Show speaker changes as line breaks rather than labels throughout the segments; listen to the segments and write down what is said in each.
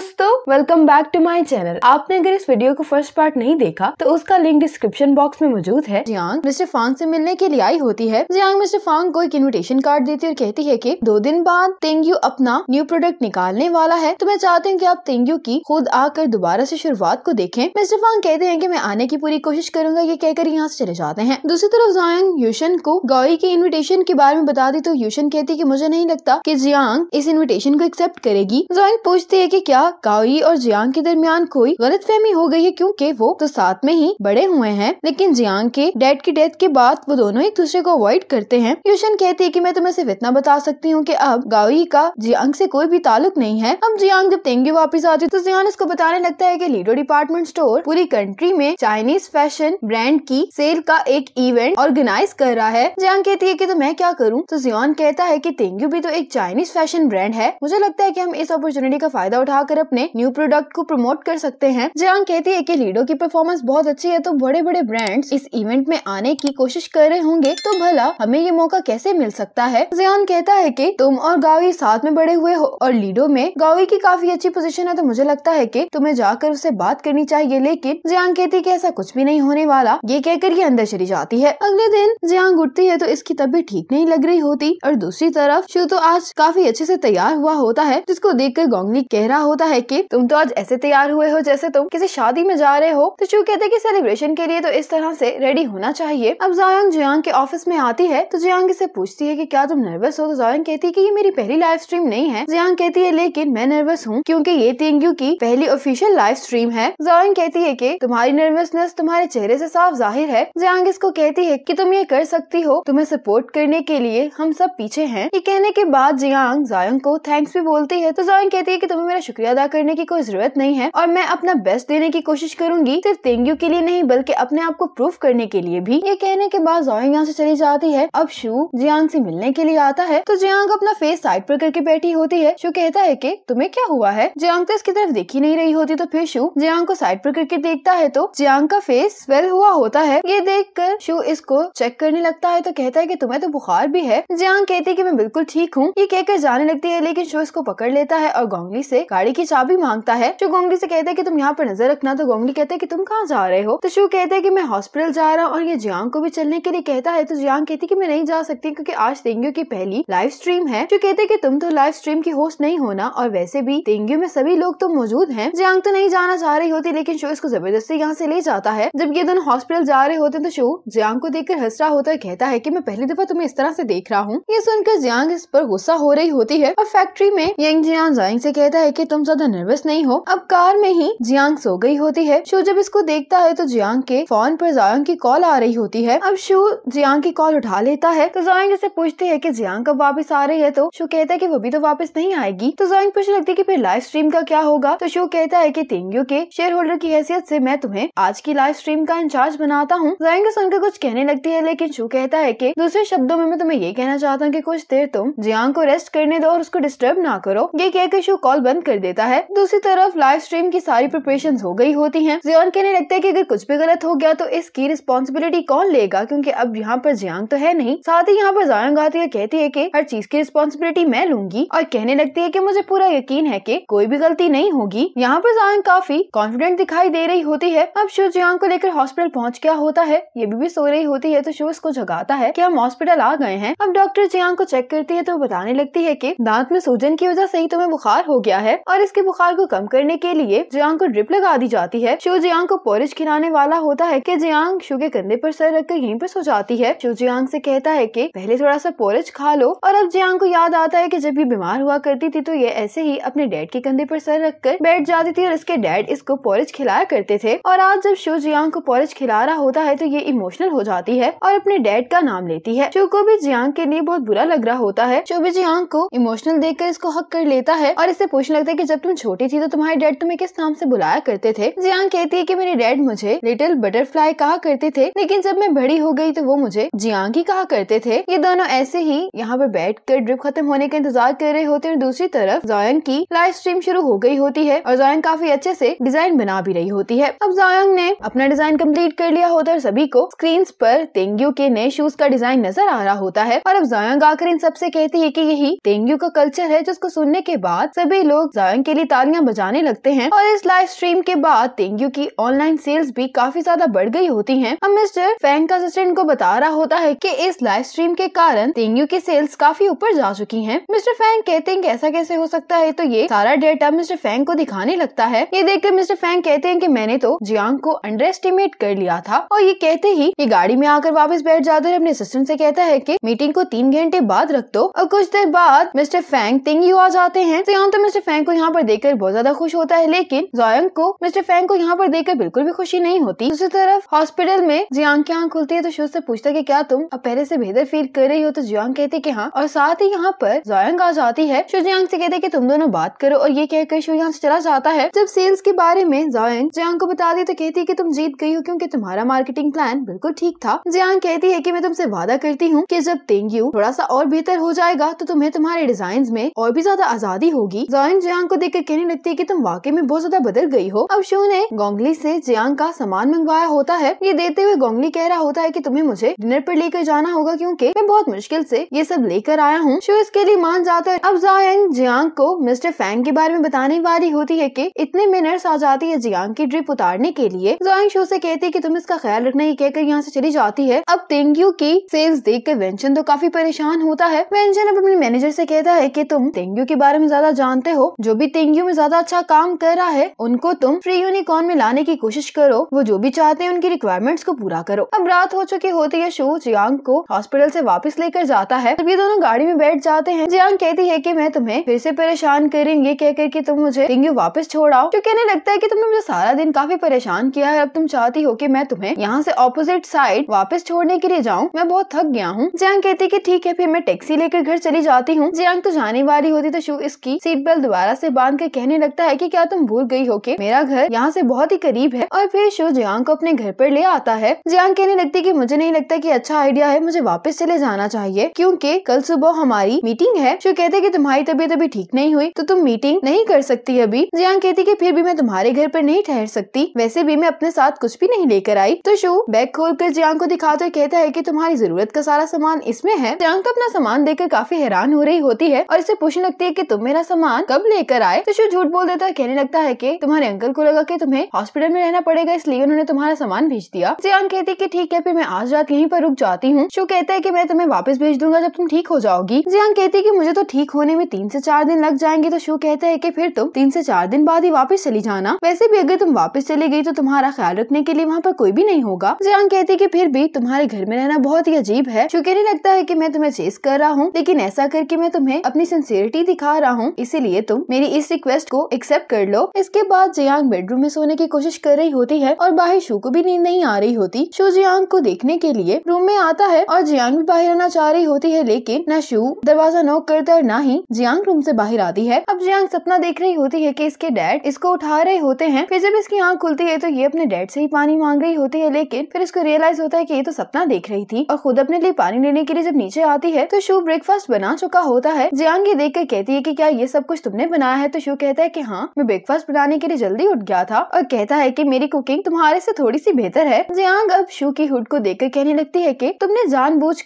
दोस्तों welcome back to my channel आपने अगर इस वीडियो को फर्स्ट पार्ट नहीं देखा तो उसका लिंक डिस्क्रिप्शन बॉक्स में मौजूद है जियांग मिस्टर फांग से मिलने के लिए आई होती है जियांग मिस्टर फांग को एक इनविटेशन कार्ड देती है और कहती है कि दो दिन बाद तेंगू अपना न्यू प्रोडक्ट निकालने वाला है तो मैं चाहती हूँ की आप तेंगू की खुद आकर दोबारा ऐसी शुरुआत को देखे मिस्टर फांग कहते हैं की मैं आने की पूरी कोशिश करूंगा ये कहकर यहाँ ऐसी चले जाते हैं दूसरी तरफ जियांग यूशन को गौई के इन्विटेशन के बारे में बता दी तो यूशन कहती है की मुझे नहीं लगता की जियांग इस इन्विटेशन को एक्सेप्ट करेगी जियांग पूछती है की क्या काई और जियांग के दरमियान कोई गलत फहमी हो गई है क्योंकि वो तो साथ में ही बड़े हुए हैं लेकिन जियांग के डैड की डेथ के बाद वो दोनों एक दूसरे को अवॉइड करते हैं यूशन कहती है की मैं तुम्हें सिर्फ इतना बता सकती हूँ की अब गाओई का जियांग से कोई भी ताल्लुक नहीं है अब जियांग जब तेंगे वापिस आती है तो जियांग इसको बताने लगता है की लीडो डिपार्टमेंट स्टोर पूरी कंट्री में चाइनीज फैशन ब्रांड की सेल का एक इवेंट ऑर्गेनाइज कर रहा है जियांग कहती है की तो मैं क्या करूँ तो जियांग कहता है की तेंगू भी तो एक चाइनीज फैशन ब्रांड है मुझे लगता है की हम इस अपॉर्चुनिटी का फायदा उठा जाकर अपने न्यू प्रोडक्ट को प्रमोट कर सकते हैं जयांग कहती है की लीडो की परफॉर्मेंस बहुत अच्छी है तो बड़े बड़े ब्रांड्स इस इवेंट में आने की कोशिश कर रहे होंगे तो भला हमें ये मौका कैसे मिल सकता है जयान कहता है की तुम और गावी साथ में बड़े हुए हो और लीडो में गावी की काफी अच्छी पोजीशन है तो मुझे लगता है की तुम्हें जाकर उससे बात करनी चाहिए लेकिन जियांग कहती की ऐसा कुछ भी नहीं होने वाला ये कहकर ये अंदर चली जाती है अगले दिन जियांग उठती है तो इसकी तबीयत ठीक नहीं लग रही होती और दूसरी तरफ शू तो आज काफी अच्छे से तैयार हुआ होता है जिसको देख कर गोंगली कह रहा होता होता है कि तुम तो आज ऐसे तैयार हुए हो जैसे तुम किसी शादी में जा रहे हो तो चू कहते कि सेलिब्रेशन के लिए तो इस तरह से रेडी होना चाहिए अब जायंग जियांग के ऑफिस में आती है तो जियांग इसे पूछती है कि क्या तुम नर्वस हो तो जायंग कहती है कि ये मेरी पहली लाइव स्ट्रीम नहीं है जियांग कहती है लेकिन मैं नर्वस हूँ क्योंकि ये तेंगू की पहली ऑफिशियल लाइव स्ट्रीम है जायंग कहती है की तुम्हारी नर्वसनेस तुम्हारे चेहरे से साफ जाहिर है जियांग इसको कहती है की तुम ये कर सकती हो तुम्हें सपोर्ट करने के लिए हम सब पीछे है ये कहने के बाद जियांग जायंग को थैंक्स भी बोलती है तो जायंग कहती है की तुम्हें मेरा शुक्रिया अदा करने की कोई जरूरत नहीं है और मैं अपना बेस्ट देने की कोशिश करूंगी सिर्फ तेंगू के लिए नहीं बल्कि अपने आप को प्रूफ करने के लिए भी ये कहने के बाद जोइंग यहाँ से चली जाती है अब शू जियांग से मिलने के लिए आता है तो जियांग अपना फेस साइड पर करके बैठी होती है शू कहता है की तुम्हें क्या हुआ है जियांग तो इसकी तरफ देखी नहीं रही होती तो फिर शू जियांग को साइड पर करके देखता है तो जियांग का फेस स्वेल हुआ होता है ये देख कर शू इसको चेक करने लगता है तो कहता है की तुम्हें तो बुखार भी है जियांग कहती है की मैं बिल्कुल ठीक हूँ ये कहकर जाने लगती है लेकिन शो इसको पकड़ लेता है और गोंगली से गाड़ी की चाबी मांगता है जो गोंगली से कहते हैं कि तुम यहाँ पर नजर रखना तो गोंगली कहते हैं कि तुम कहाँ जा रहे हो तो शिव कहते हैं कि मैं हॉस्पिटल जा रहा हूँ और ये जियांग को भी चलने के लिए कहता है तो जियांग कहती है की मैं नहीं जा सकती क्यूँकी आज तेंगू की पहली लाइव स्ट्रीम है जो कहते की तुम तो लाइव स्ट्रीम की होस्ट नहीं होना और वैसे भी तेंगू में सभी लोग तो मौजूद है जियांग तो नहीं जाना चाह रही होती लेकिन शो इसको जबरदस्ती यहाँ से ले जाता है जब ये दोनों हॉस्पिटल जा रहे होते तो शो जियांग को देखकर हंस रहा होता है कहता है की मैं पहली दफा तुम्हें इस तरह से देख रहा हूँ ये सुनकर जियांग इस पर गुस्सा हो रही होती है और फैक्ट्री में यंग जियांग जाइंग से कहता है की तुम ज्यादा नर्वस नहीं हो अब कार में ही जियांग सो गई होती है शो जब इसको देखता है तो जियांग के फोन पर जयांग की कॉल आ रही होती है अब शो जियांग की कॉल उठा लेता है तो जोयंग इसे पूछती है की जियांग कब वापिस आ रही है तो शो कहता है की वो भी तो वापिस नहीं आएगी तो जोयंग पूछने लगती है की फिर लाइव स्ट्रीम का क्या होगा तो शो कहता है की तेंगू के शेयर होल्डर की हैसियत ऐसी मैं तुम्हें आज की लाइव स्ट्रीम का इंचार्ज बनाता हूँ जयांग सुनकर कुछ कहने लगती है लेकिन शो कहता है की दूसरे शब्दों में मैं तुम्हें ये कहना चाहता हूँ की कुछ देर तुम जियांग को रेस्ट करने दो और उसको डिस्टर्ब ना करो ये कहकर शो कॉल बंद कर देता देता है दूसरी तरफ लाइव स्ट्रीम की सारी प्रिपरेशन हो गई होती है जियान कहने लगता है की अगर कुछ भी गलत हो गया तो इसकी रिस्पॉन्सिबिलिटी कौन लेगा क्यूँकी अब यहाँ पर जियांग तो है नहीं साथ ही यहाँ पर जायंग आती है कहती है की हर चीज की रिस्पॉन्सिबिलिटी मैं लूंगी और कहने लगती है की मुझे पूरा यकीन है की कोई भी गलती नहीं होगी यहाँ पर जायंग काफी कॉन्फिडेंट दिखाई दे रही होती है अब शो जियांग को लेकर हॉस्पिटल पहुँच गया होता है ये भी, भी सो रही होती है तो शो इसको जगाता है की हम हॉस्पिटल आ गए हैं अब डॉक्टर जियांग को चेक करती है तो बताने लगती है की दांत में सूजन की वजह से ही तुम्हें बुखार हो गया है और वायरस के बुखार को कम करने के लिए जियांग को ड्रिप लगा दी जाती है शो जियांग को पोरिज खिलाने वाला होता है की जियांग शो के कंधे पर सर रखकर यहीं पर सो जाती है शो जियांग से कहता है की पहले थोड़ा सा पोरिज खा लो और अब जियांग को याद आता है की जब ये बीमार हुआ करती थी तो ये ऐसे ही अपने डैड के कंधे पर सर रखकर बैठ जाती थी और इसके डैड इसको पोरिज खिलाया करते थे और आज जब शो जियांग को पोरिज खिला रहा होता है तो ये इमोशनल हो जाती है और अपने डैड का नाम लेती है शो को भी जियांग के लिए बहुत बुरा लग रहा होता है शो भी जियांग को इमोशनल कर इसको हक कर लेता है और इससे पूछने लगता है की जब जब तुम छोटी थी तो तुम्हारे डैड तुम्हें किस नाम से बुलाया करते थे जियांग कहती है कि मेरे डैड मुझे लिटिल बटरफ्लाई कहा करते थे लेकिन जब मैं बड़ी हो गई तो वो मुझे जियांग ही कहा करते थे ये दोनों ऐसे ही यहाँ पर बैठ कर ड्रिप खत्म होने का इंतजार कर रहे होते हैं दूसरी तरफ जोयंग की लाइव स्ट्रीम शुरू हो गई होती है और जोयंग काफी अच्छे से डिजाइन बना भी रही होती है अब जोयंग ने अपना डिजाइन कम्प्लीट कर लिया होता है और सभी को स्क्रीन पर तेंगू के नए शूज का डिजाइन नजर आ रहा होता है और अब जोयंग आकर इन सबसे कहती है की यही तेंगू का कल्चर है जिसको सुनने के बाद सभी लोग जोयंग बैंड के लिए तालियां बजाने लगते हैं और इस लाइव स्ट्रीम के बाद तेंगू की ऑनलाइन सेल्स भी काफी ज्यादा बढ़ गई होती है अब मिस्टर फैंग का असिस्टेंट को बता रहा होता है की इस लाइव स्ट्रीम के कारण तेंगू की सेल्स काफी ऊपर जा चुकी है मिस्टर फैंग कहते हैं ऐसा कैसे हो सकता है तो ये सारा डेटा मिस्टर फैंग को दिखाने लगता है ये देख मिस्टर फैंग कहते हैं की मैंने तो जियांग को अंडर एस्टिमेट कर लिया था और ये कहते ही ये गाड़ी में आकर वापस बैठ जाते हैं अपने असिस्टेंट ऐसी कहता है की मीटिंग को तीन घंटे बाद रख दो और कुछ देर बाद मिस्टर फैंग तेंगू आ जाते हैं तो यहाँ तो मिस्टर फैंग को यहाँ यहाँ पर देखकर बहुत ज्यादा खुश होता है लेकिन जोयंग को मिस्टर फैंग को यहाँ पर देखकर बिल्कुल भी खुशी नहीं होती दूसरी तरफ हॉस्पिटल में जियांग की आँख खुलती है तो शो से पूछता की क्या तुम अब पहले से बेहतर फील कर रही हो तो जियांग कहते की हाँ और साथ ही यहाँ पर जोयंग आ जाती है शो जियांग से कहते की तुम दोनों बात करो और ये कहकर शो यहाँ से चला जाता है जब सेल्स के बारे में जोयंग जियांग को बता दी तो कहती है की तुम जीत गई हो क्यूँकी तुम्हारा मार्केटिंग प्लान बिल्कुल ठीक था जियांग कहती है की मैं तुमसे वादा करती हूँ की जब तेंगू थोड़ा सा और बेहतर हो जाएगा तो तुम्हें तुम्हारे डिजाइन में और भी ज्यादा आजादी होगी जोयंग जियांग को देख कर कहने लगती है की तुम वाकई में बहुत ज्यादा बदल गई हो अब शिव ने गोंगली से जियांग का सामान मंगवाया होता है ये देते हुए गोंगली कह रहा होता है की तुम्हें मुझे डिनर पर लेकर जाना होगा क्यूँकी मैं बहुत मुश्किल ऐसी ये सब लेकर आया हूँ शिव इसके लिए मान जाता है अब जायंग जियांग को मिस्टर फैंग के बारे में बताने वाली होती है की इतने में नर्स आ जाती है जियांग की ड्रिप उतारने के लिए जायंग शिव ऐसी कहती है की तुम इसका ख्याल रखना ही कहकर यहाँ ऐसी चली जाती है अब तेंग्यू की सेल्स देख कर वेंचन तो काफी परेशान होता है व्यंजन अब अपने मैनेजर ऐसी कहता है की तुम तेंग्यू के बारे में ज्यादा जानते हो जो भी तेंगयू में ज्यादा अच्छा काम कर रहा है उनको तुम फ्री यूनिकॉर्न में लाने की कोशिश करो वो जो भी चाहते हैं उनकी रिक्वायरमेंट्स को पूरा करो अब रात हो चुकी होती है शो जियांग को हॉस्पिटल से वापस लेकर जाता है तभी दोनों गाड़ी में बैठ जाते हैं जियांग कहती है की मैं तुम्हें फिर से परेशान करेंगे कहकर कि तुम मुझे तेंगयू वापस छोड़ाओ क्यूँकी कहने लगता है की तुमने मुझे सारा दिन काफी परेशान किया है अब तुम चाहती हो की मैं तुम्हें यहाँ ऐसी ऑपोजिट साइड वापस छोड़ने के लिए जाऊँ मैं बहुत थक गया हूँ जियांग कहती है की ठीक है फिर मैं टैक्सी लेकर घर चली जाती हूँ जियांग तो जाने वाली होती तो शो इसकी सीट बेल्ट दोबारा से बांध कर कहने लगता है कि क्या तुम भूल गई हो कि मेरा घर यहाँ से बहुत ही करीब है और फिर शो जियांग को अपने घर पर ले आता है जियांग कहने लगती कि मुझे नहीं लगता कि अच्छा आइडिया है मुझे वापस चले जाना चाहिए क्योंकि कल सुबह हमारी मीटिंग है शो कहते कि तुम्हारी तबीयत अभी ठीक नहीं हुई तो तुम मीटिंग नहीं कर सकती अभी जियांग कहती कि फिर भी मैं तुम्हारे घर पर नहीं ठहर सकती वैसे भी मैं अपने साथ कुछ भी नहीं लेकर आई तो शो बैग खोल कर जियांग को दिखाते हुए कहता है की तुम्हारी जरूरत का सारा सामान इसमें है जियांग तो अपना सामान देकर काफी हैरान हो रही होती है और इसे पूछने लगती है की तुम मेरा सामान कब लेकर आ आए तो शिव झूठ बोल देता है कहने लगता है की तुम्हारे अंकल को लगा की तुम्हें हॉस्पिटल में रहना पड़ेगा इसलिए उन्होंने तुम्हारा सामान भेज दिया जियांग कहती की ठीक है फिर मैं आज रात यहीं पर रुक जाती हूँ शिव कहता है की मैं तुम्हें वापस भेज दूंगा जब तुम ठीक हो जाओगी जियांग कहती की मुझे तो ठीक होने में तीन ऐसी चार दिन लग जाएंगे तो शिव कहते हैं की फिर तुम तीन ऐसी चार दिन बाद ही वापस चली जाना वैसे भी अगर तुम वापस चली गयी तो तुम्हारा ख्याल रखने के लिए वहाँ पर कोई भी नहीं होगा जियांग कहती की फिर भी तुम्हारे घर में रहना बहुत ही अजीब है शिव कहने लगता है की मैं तुम्हें चेस कर रहा हूँ लेकिन ऐसा करके मैं तुम्हें अपनी सिंसियरिटी दिखा रहा हूँ इसीलिए तुम मेरी इस रिक्वेस्ट को एक्सेप्ट कर लो इसके बाद जियांग बेडरूम में सोने की कोशिश कर रही होती है और बाहर शू को भी नींद नहीं आ रही होती शो जियांग को देखने के लिए रूम में आता है और जियांग भी बाहर आना चाह रही होती है लेकिन न शू दरवाजा नॉक करता है न ही जियांग रूम से बाहर आती है अब जियांग सपना देख रही होती है की इसके डैड इसको उठा रहे होते हैं फिर जब इसकी आँख खुलती है तो ये अपने डैड से ही पानी मांग रही होती है लेकिन फिर इसको रियलाइज होता है की ये तो सपना देख रही थी और खुद अपने लिए पानी लेने के लिए जब नीचे आती है तो शू ब्रेकफास्ट बना चुका होता है जियांग ये देख कर कहती है की क्या ये सब कुछ तुमने बनाया है तो शो कहता है कि हाँ मैं ब्रेकफास्ट बनाने के लिए जल्दी उठ गया था और कहता है कि मेरी कुकिंग तुम्हारे से थोड़ी सी बेहतर है जियांग अब शो की हुड को कर कहने लगती है की तुमने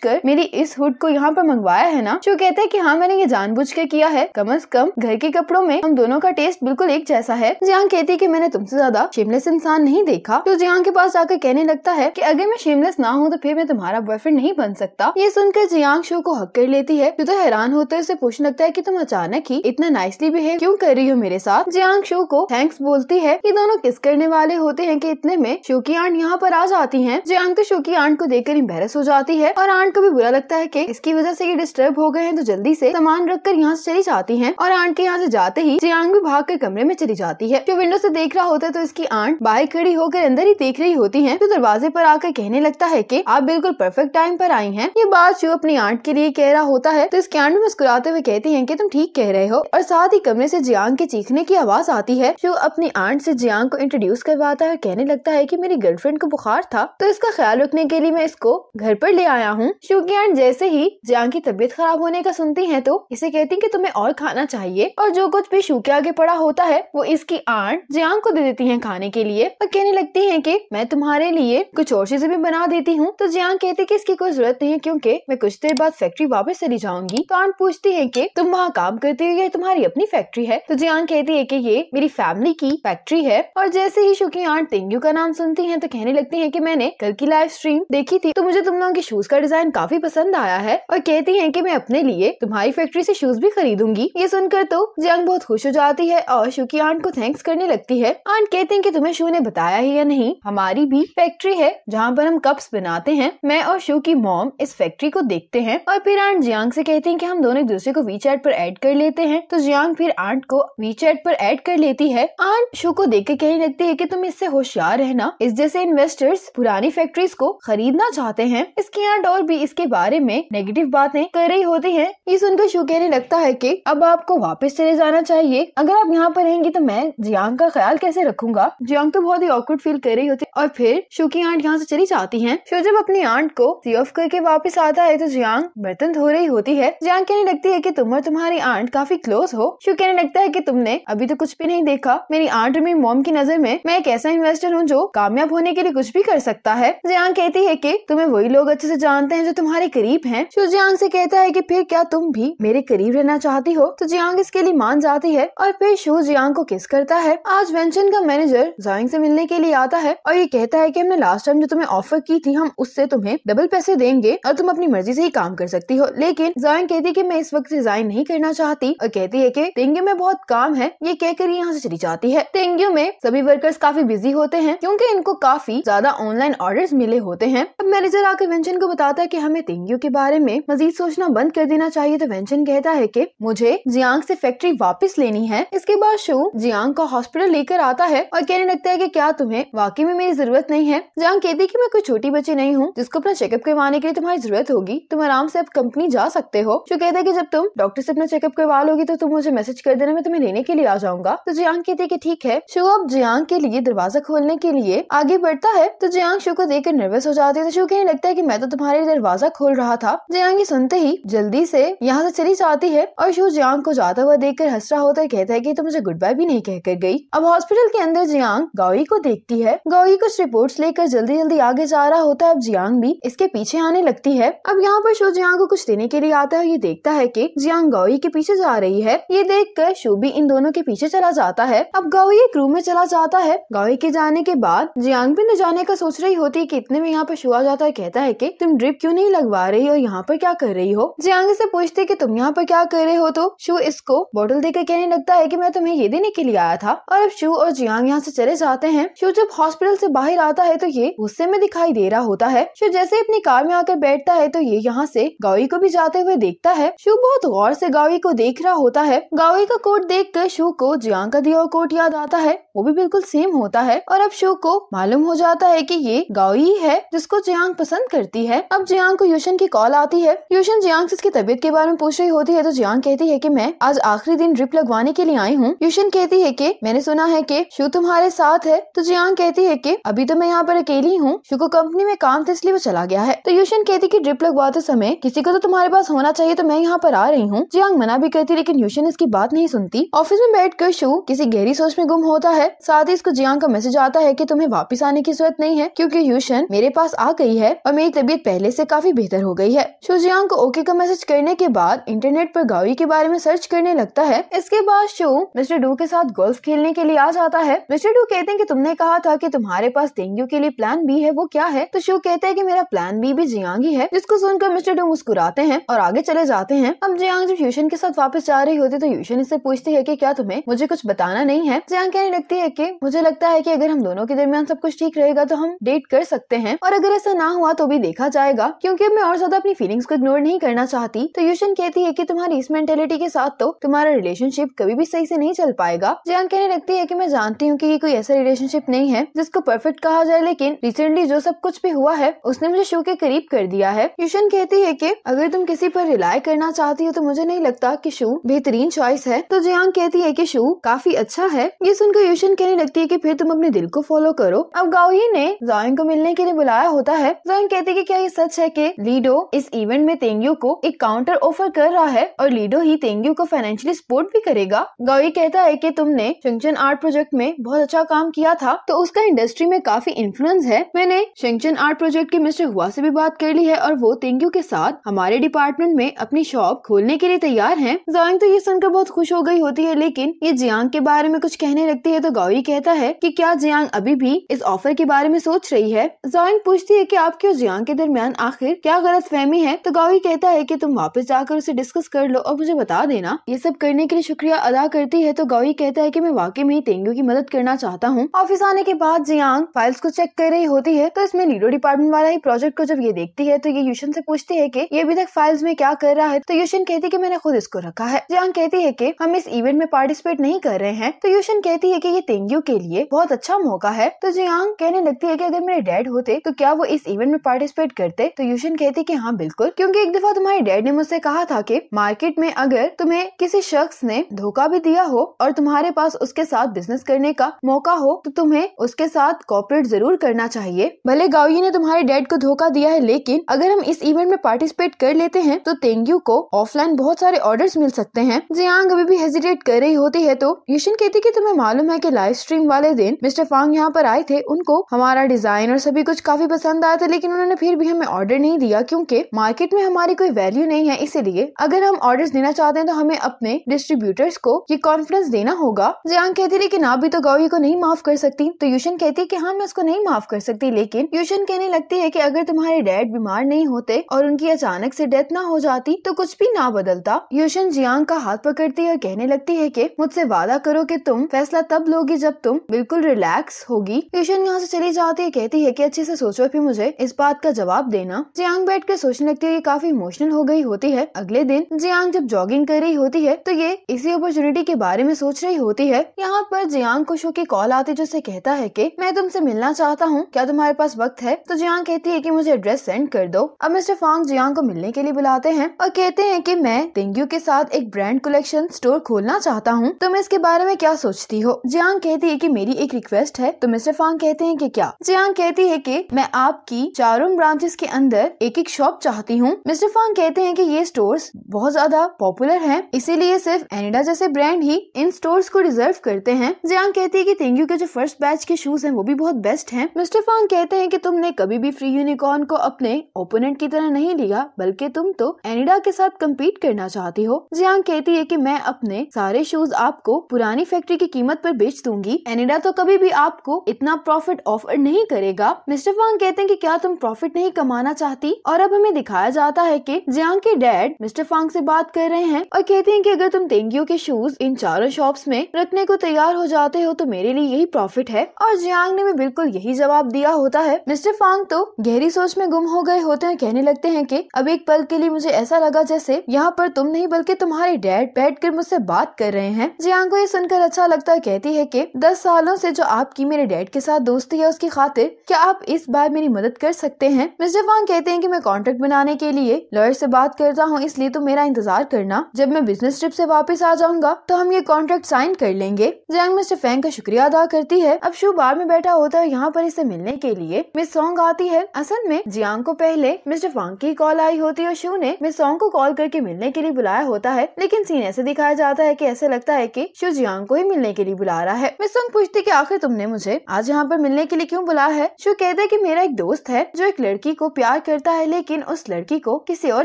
कर मेरी इस हुड को यहाँ पर मंगवाया है ना शो कहता है की हाँ मैंने ये बुझ कर किया है कम अज कम घर के कपड़ों में हम दोनों का टेस्ट बिल्कुल एक जैसा है जियांग कहती है की मैंने तुमसे ज्यादा शेमलेस इंसान नहीं देखा तो जियांग के पास जाकर कहने लगता है की अगर मैं शेमलेस ना हूँ तो फिर मैं तुम्हारा बॉयफ्रेंड नहीं बन सकता ये सुनकर जियांग शो को हक कर लेती है जो तो हैरान होते उसे पूछने लगता है की तुम अचानक ही इतना नाइसली बिहेव क्यों कर रही हो मेरे साथ जियांग शो को थैंक्स बोलती है कि दोनों किस करने वाले होते हैं कि इतने में शो की आंट यहाँ पर आ जाती हैं जियांग तो शो की आंट को देखकर इम्बेरस हो जाती है और आंट को भी बुरा लगता है कि इसकी वजह से ये डिस्टर्ब हो गए हैं तो जल्दी से सामान रख कर यहाँ से चली जाती है और आंट के यहाँ से जाते ही जियांग भी भाग कर कमरे में चली जाती है जो विंडो से देख रहा होता है तो इसकी आंट बाहर खड़ी होकर अंदर ही देख रही होती है तो दरवाजे पर आकर कहने लगता है की आप बिल्कुल परफेक्ट टाइम पर आई है ये बात शो अपनी आंट के लिए कह रहा होता है तो इसकी आंट मुस्कुराते हुए कहती है की तुम ठीक कह रहे हो और साथ ही कमरे से जियांग के चीखने की आवाज आती है शो अपनी आंट से जियांग को इंट्रोड्यूस करवाता है कहने लगता है की मेरी गर्लफ्रेंड को बुखार था तो इसका ख्याल रखने के लिए मैं इसको घर पर ले आया हूँ शिव की आंट जैसे ही जियांग की तबीयत खराब होने का सुनती है तो इसे कहती की तुम्हें और खाना चाहिए और जो कुछ भी शू के आगे पड़ा होता है वो इसकी आंट जियांग को दे देती है खाने के लिए और कहने लगती है की मैं तुम्हारे लिए कुछ और चीजें भी बना देती हूँ तो जियांग कहती की इसकी कोई जरूरत नहीं है क्यूँकी मैं कुछ देर बाद फैक्ट्री वापस चली जाऊंगी तो आंट पूछती है की तुम वहाँ काम करती हो या तुम्हारी अपनी फैक्ट्री फैक्ट्री है तो जियांग हाँ, कहती है की ये मेरी फैमिली की फैक्ट्री है और जैसे ही शुकी आंट तेंगू का नाम सुनती है तो कहने लगती है की मैंने कल की लाइव स्ट्रीम देखी थी तो मुझे तुम लोगों के शूज का डिजाइन काफी पसंद आया है और कहती है की मैं अपने लिए तुम्हारी फैक्ट्री ऐसी शूज भी खरीदूंगी ये सुनकर तो जियांग बहुत खुश हो जाती है और शुकी आंट को थैंक्स करने लगती है आंट कहते हैं की तुम्हें शू ने बताया है या नहीं हमारी भी फैक्ट्री है जहाँ पर हम कप्स बनाते हैं मैं और शू की मॉम इस फैक्ट्री को देखते हैं और फिर आंट जियांग से कहते हैं कि हम दोनों एक दूसरे को वी चैट पर ऐड कर लेते हैं तो जियांग फिर आंट आंट को वीचैट पर ऐड कर लेती है आंट शो को देख के कहने लगती है कि तुम इससे होशियार रहना इस जैसे इन्वेस्टर्स पुरानी फैक्ट्रीज को खरीदना चाहते हैं इसकी आंट और भी इसके बारे में नेगेटिव बातें कर रही होती है ये सुनकर शो कहने लगता है की अब आपको वापस चले जाना चाहिए अगर आप यहाँ पर रहेंगी तो मैं जियांग का ख्याल कैसे रखूंगा जियांग तो बहुत ही ऑकवर्ड फील कर रही होती है और फिर शो की आंट यहाँ से चली जाती है शो जब अपनी आंट को सी ऑफ करके वापस आता है तो जियांग बर्तन धो रही होती है जियांग कहने लगती है की तुम और तुम्हारी आंट काफी क्लोज हो शो कहने लगता है कि तुमने अभी तो कुछ भी नहीं देखा मेरी आंट और मेरी मोम की नजर में मैं एक ऐसा इन्वेस्टर हूँ जो कामयाब होने के लिए कुछ भी कर सकता है जियांग कहती है की तुम्हें वही लोग अच्छे से जानते हैं जो तुम्हारे करीब है जो तो जियांग से कहता है की फिर क्या तुम भी मेरे करीब रहना चाहती हो तो जियांग इसके लिए मान जाती है और फिर शू जियांग को किस करता है आज वेंशन का मैनेजर जोइंग से मिलने के लिए आता है और ये कहता है की हमने लास्ट टाइम जो तुम्हें ऑफर की थी हम उससे तुम्हें डबल पैसे देंगे और तुम अपनी मर्जी से ही काम कर सकती हो लेकिन जोइंग कहती है की मैं इस वक्त रिजाइन नहीं करना चाहती और कहती है की देंगे मैं में बहुत काम है ये कहकर यहाँ से चली जाती है तेंग्यू में सभी वर्कर्स काफी बिजी होते हैं क्योंकि इनको काफी ज्यादा ऑनलाइन ऑर्डर्स मिले होते हैं अब मैनेजर आकर वेंचन को बताता है कि हमें टेंग्यू के बारे में मजीद सोचना बंद कर देना चाहिए तो वेंचन कहता है की मुझे जियांग से फैक्ट्री वापस लेनी है इसके बाद शो जियांग को हॉस्पिटल लेकर आता है और कहने लगता है की क्या तुम्हें वाकई में मेरी जरूरत नहीं है जियांग कहती की मैं कोई छोटी बच्ची नहीं हूँ जिसको अपना चेकअप करवाने के लिए तुम्हारी जरूरत होगी तुम आराम से अब कंपनी जा सकते हो जो कहता है की जब तुम डॉक्टर से अपना चेकअप करवा लोगी तो तुम मुझे मैसेज कर दिनों में तुम्हें लेने के लिए आ जाऊंगा तो जियांग कहती है की ठीक है शो अब जियांग के लिए दरवाजा खोलने के लिए आगे बढ़ता है तो जियांग शो को कर नर्वस हो जाती है तो शो कहने लगता है की मैं तो तुम्हारे लिए दरवाजा खोल रहा था जियांग ये सुनते ही जल्दी से यहाँ से चली जाती है और शो जियांग को जाता हुआ कर हंस रहा होता है कहता है की तो मुझे गुड बाय भी नहीं कहकर गयी अब हॉस्पिटल के अंदर जियांग गाओई को देखती है गाओई कुछ रिपोर्ट लेकर जल्दी जल्दी आगे जा रहा होता है अब जियांग भी इसके पीछे आने लगती है अब यहाँ पर शो जियांग को कुछ देने के लिए आता है ये देखता है की जियांग गाओई के पीछे जा रही है ये देख कर शिव भी इन दोनों के पीछे चला जाता है अब गावी एक रूम में चला जाता है गावी के जाने के बाद जियांग भी न जाने का सोच रही होती है की इतने में यहाँ पे शिव आ जाता है कहता है की तुम ड्रिप क्यूँ नहीं लगवा रही और यहाँ पर क्या कर रही हो जियांग से पूछते की तुम यहाँ पर क्या कर रहे हो तो शिव इसको बॉटल देकर कहने लगता है की मैं तुम्हें ये देने के लिए आया था और अब शिव और जियांग यहाँ से चले जाते हैं शिव जब हॉस्पिटल से बाहर आता है तो ये गुस्से में दिखाई दे रहा होता है शिव जैसे अपनी कार में आकर बैठता है तो ये यहाँ से गावी को भी जाते हुए देखता है शिव बहुत गौर से गावी को देख रहा होता है गावी का कोट देखकर शो को जियांग का दिया कोट याद आता है वो भी बिल्कुल सेम होता है और अब शो को मालूम हो जाता है कि ये गाओ ही है जिसको जियांग पसंद करती है अब जियांग को यूशन की कॉल आती है यूशन जियांग से इसकी तबीयत के बारे में पूछ रही होती है तो जियांग कहती है की मैं आज आखिरी दिन ड्रिप लगवाने के लिए आई हूँ यूशन कहती है की मैंने सुना है की शो तुम्हारे साथ है तो जियांग कहती है की अभी तो मैं यहाँ पर अकेली हूँ शो को कंपनी में काम था इसलिए वो चला गया है तो यूशन कहती की ड्रिप लगवाते समय किसी को तो तुम्हारे पास होना चाहिए तो मैं यहाँ पर आ रही हूँ जियांग मना भी करती लेकिन यूशन इसकी बात नहीं नहीं सुनती ऑफिस में बैठ कर शो किसी गहरी सोच में गुम होता है साथ ही इसको जियांग का मैसेज आता है की तुम्हें वापिस आने की जरूरत नहीं है क्यूँकी यूशन मेरे पास आ गई है और मेरी तबीयत पहले ऐसी काफी बेहतर हो गई है शो जियांग को ओके का मैसेज करने के बाद इंटरनेट आरोप गावी के बारे में सर्च करने लगता है इसके बाद शो मिस्टर डू के साथ गोल्फ खेलने के लिए आ जाता है मिस्टर डू कहते हैं की तुमने कहा था की तुम्हारे पास डेंगू के लिए प्लान बी है वो क्या है तो शो कहते हैं की मेरा प्लान बी भी जियांग ही है जिसको सुनकर मिस्टर डू मुस्कुराते हैं और आगे चले जाते हैं अब जियांग जब यूशन के साथ वापस जा रही होती तो यूशन इसे उससे पूछती है कि क्या तुम्हें मुझे कुछ बताना नहीं है जियांग कहने लगती है कि मुझे लगता है कि अगर हम दोनों के दरमियान सब कुछ ठीक रहेगा तो हम डेट कर सकते हैं और अगर ऐसा ना हुआ तो भी देखा जाएगा क्योंकि मैं और ज्यादा अपनी फीलिंग्स को इग्नोर नहीं करना चाहती तो यूशन कहती है की तुम्हारी इस मेंटेलिटी के साथ तो तुम्हारा रिलेशनशिप कभी भी सही से नहीं चल पाएगा जियांग कहने लगती है की मैं जानती हूँ की ये कोई ऐसा रिलेशनशिप नहीं है जिसको परफेक्ट कहा जाए लेकिन रिसेंटली जो सब कुछ भी हुआ है उसने मुझे शो के करीब कर दिया है यूशन कहती है की अगर तुम किसी पर रिलाय करना चाहती हो तो मुझे नहीं लगता कि शू बेहतरीन चॉइस है तो जयांग कहती है कि शू काफी अच्छा है ये सुनकर यूशन कहने लगती है कि फिर तुम अपने दिल को फॉलो करो अब गाओही ने जॉयन को मिलने के लिए बुलाया होता है जोइंग कहती है कि क्या ये सच है कि लीडो इस इवेंट में तेंगू को एक काउंटर ऑफर कर रहा है और लीडो ही तेंगू को फाइनेंशियली सपोर्ट भी करेगा गाओही कहता है की तुमने शंक्शन आर्ट प्रोजेक्ट में बहुत अच्छा काम किया था तो उसका इंडस्ट्री में काफी इन्फ्लुएंस है मैंने शंक्शन आर्ट प्रोजेक्ट के मिस्टर हुआ से भी बात कर ली है और वो तेंगू के साथ हमारे डिपार्टमेंट में अपनी शॉप खोलने के लिए तैयार है जोइंग तो ये सुनकर बहुत खुश हो गई होती है लेकिन ये जियांग के बारे में कुछ कहने लगती है तो गौरी कहता है कि क्या जियांग अभी भी इस ऑफर के बारे में सोच रही है जोइंग पूछती है कि आप क्यों जियांग के दरमियान आखिर क्या गलत फहमी है तो गौरी कहता है कि तुम वापस जाकर उसे डिस्कस कर लो और मुझे बता देना ये सब करने के लिए शुक्रिया अदा करती है तो गौरी कहता है की मैं वाकई में ही तेंगू की मदद करना चाहता हूँ ऑफिस आने के बाद जियांग फाइल्स को चेक कर रही होती है तो इसमें लीडो डिपार्टमेंट वाला ही प्रोजेक्ट को जब ये देखती है तो ये यूशन से पूछती है की ये अभी तक फाइल्स में क्या कर रहा है तो यूशन कहती है की मैंने खुद इसको रखा है जियांग कहती है की हम इस इवेंट में पार्टिसिपेट नहीं कर रहे हैं तो यूशन कहती है कि ये तेंग्यू के लिए बहुत अच्छा मौका है तो जियांग कहने लगती है कि अगर मेरे डैड होते तो क्या वो इस इवेंट में पार्टिसिपेट करते तो यूशन कहती है कि हाँ बिल्कुल क्योंकि एक दफा तुम्हारे डैड ने मुझसे कहा था कि मार्केट में अगर तुम्हें किसी शख्स ने धोखा भी दिया हो और तुम्हारे पास उसके साथ बिजनेस करने का मौका हो तो तुम्हें उसके साथ कॉपरेट जरूर करना चाहिए भले गाउी ने तुम्हारे डैड को धोखा दिया है लेकिन अगर हम इस इवेंट में पार्टिसिपेट कर लेते हैं तो तेंगू को ऑफलाइन बहुत सारे ऑर्डर मिल सकते हैं जियांग अभी भी हेजिटेट कर रही होती है तो यूशन कहती कि तुम्हें मालूम है कि लाइव स्ट्रीम वाले दिन मिस्टर फांग यहाँ पर आए थे उनको हमारा डिजाइन और सभी कुछ काफी पसंद आया था लेकिन उन्होंने फिर भी हमें ऑर्डर नहीं दिया क्योंकि मार्केट में हमारी कोई वैल्यू नहीं है इसीलिए अगर हम ऑर्डर देना चाहते हैं तो हमें अपने डिस्ट्रीब्यूटर्स को ये कॉन्फिडेंस देना होगा जियांग कहती लेकिन आप भी तो गौरी को नहीं माफ कर सकती तो यूशन कहती है की हाँ मैं उसको नहीं माफ कर सकती लेकिन यूशन कहने लगती है की अगर तुम्हारे डैड बीमार नहीं होते और उनकी अचानक से डेथ ना हो जाती तो कुछ भी ना बदलता यूशन जियांग का हाथ पकड़ती है कहने लगती है कि मुझसे वादा करो कि तुम फैसला तब लोगी जब तुम बिल्कुल रिलैक्स होगी यूशन यहाँ से चली जाती है कहती है कि अच्छे से सोचो फिर मुझे इस बात का जवाब देना जियांग बैठ कर सोचने लगती है काफी इमोशनल हो गई होती है अगले दिन जियांग जब जॉगिंग कर रही होती है तो ये इसी अपॉर्चुनिटी के बारे में सोच रही होती है यहाँ पर जियांग को शो की कॉल आती है जिससे कहता है की मैं तुमसे मिलना चाहता हूँ क्या तुम्हारे पास वक्त है तो जियांग कहती है की मुझे एड्रेस सेंड कर दो अब मिस्टर फांग जियांग को मिलने के लिए बुलाते हैं और कहते हैं की मैं डेंगू के साथ एक ब्रांड कलेक्शन स्टोर स्टोर खोलना चाहता हूँ तुम तो इसके बारे में क्या सोचती हो जियांग कहती है की मेरी एक रिक्वेस्ट है तो मिस्टर फांग कहते हैं की क्या जियांग कहती है की मैं आपकी चारों ब्रांचेस के अंदर एक एक शॉप चाहती हूँ मिस्टर फांग कहते हैं की ये स्टोर बहुत ज्यादा पॉपुलर है इसीलिए सिर्फ एनेडा जैसे ब्रांड ही इन स्टोर को डिजर्व करते हैं जियांग कहती है की यू के जो फर्स्ट बैच के शूज है वो भी बहुत बेस्ट है मिस्टर फांग कहते हैं की तुमने कभी भी फ्री यूनिकॉर्न को अपने ओपोनेंट की तरह नहीं लिया बल्कि तुम तो एनिडा के साथ कम्पीट करना चाहती हो जियांग कहती है की मैं अपने सारे शूज आपको पुरानी फैक्ट्री की कीमत पर बेच दूंगी एनिडा तो कभी भी आपको इतना प्रॉफिट ऑफर नहीं करेगा मिस्टर फांग कहते हैं कि क्या तुम प्रॉफिट नहीं कमाना चाहती और अब हमें दिखाया जाता है कि जियांग के डैड मिस्टर फांग से बात कर रहे हैं और कहते हैं कि अगर तुम तेंगियो के शूज इन चारों शॉप्स में रखने को तैयार हो जाते हो तो मेरे लिए यही प्रॉफिट है और जियांग ने भी बिल्कुल यही जवाब दिया होता है मिस्टर फांग तो गहरी सोच में गुम हो गए होते हैं कहने लगते हैं की अब एक पल के लिए मुझे ऐसा लगा जैसे यहाँ पर तुम नहीं बल्कि तुम्हारे डैड बैठ कर उससे बात कर रहे हैं जियांग को ये सुनकर अच्छा लगता है कहती है की दस सालों से जो आपकी मेरे डैड के साथ दोस्ती है उसकी खातिर क्या आप इस बार मेरी मदद कर सकते हैं मिस्टर वांग कहते हैं की मैं कॉन्ट्रैक्ट बनाने के लिए लॉयर से बात करता हूँ इसलिए तुम तो मेरा इंतजार करना जब मैं बिजनेस ट्रिप से वापस आ जाऊंगा तो हम ये कॉन्ट्रैक्ट साइन कर लेंगे जियांग मिस्टर फैंग का शुक्रिया अदा करती है अब शू बार में बैठा होता है यहाँ पर इसे मिलने के लिए मिस सॉन्ग आती है असल में जियांग को पहले मिस्टर फांग की कॉल आई होती है और शू ने मिस सॉन्ग को कॉल करके मिलने के लिए बुलाया होता है लेकिन सीन ऐसे दिखाया जाता है कि ऐसे लगता है कि शुजियांग को ही मिलने के लिए बुला रहा है मिसुंग पूछती कि आखिर तुमने मुझे आज यहाँ पर मिलने के लिए क्यों बुलाया है शु कहते है की मेरा एक दोस्त है जो एक लड़की को प्यार करता है लेकिन उस लड़की को किसी और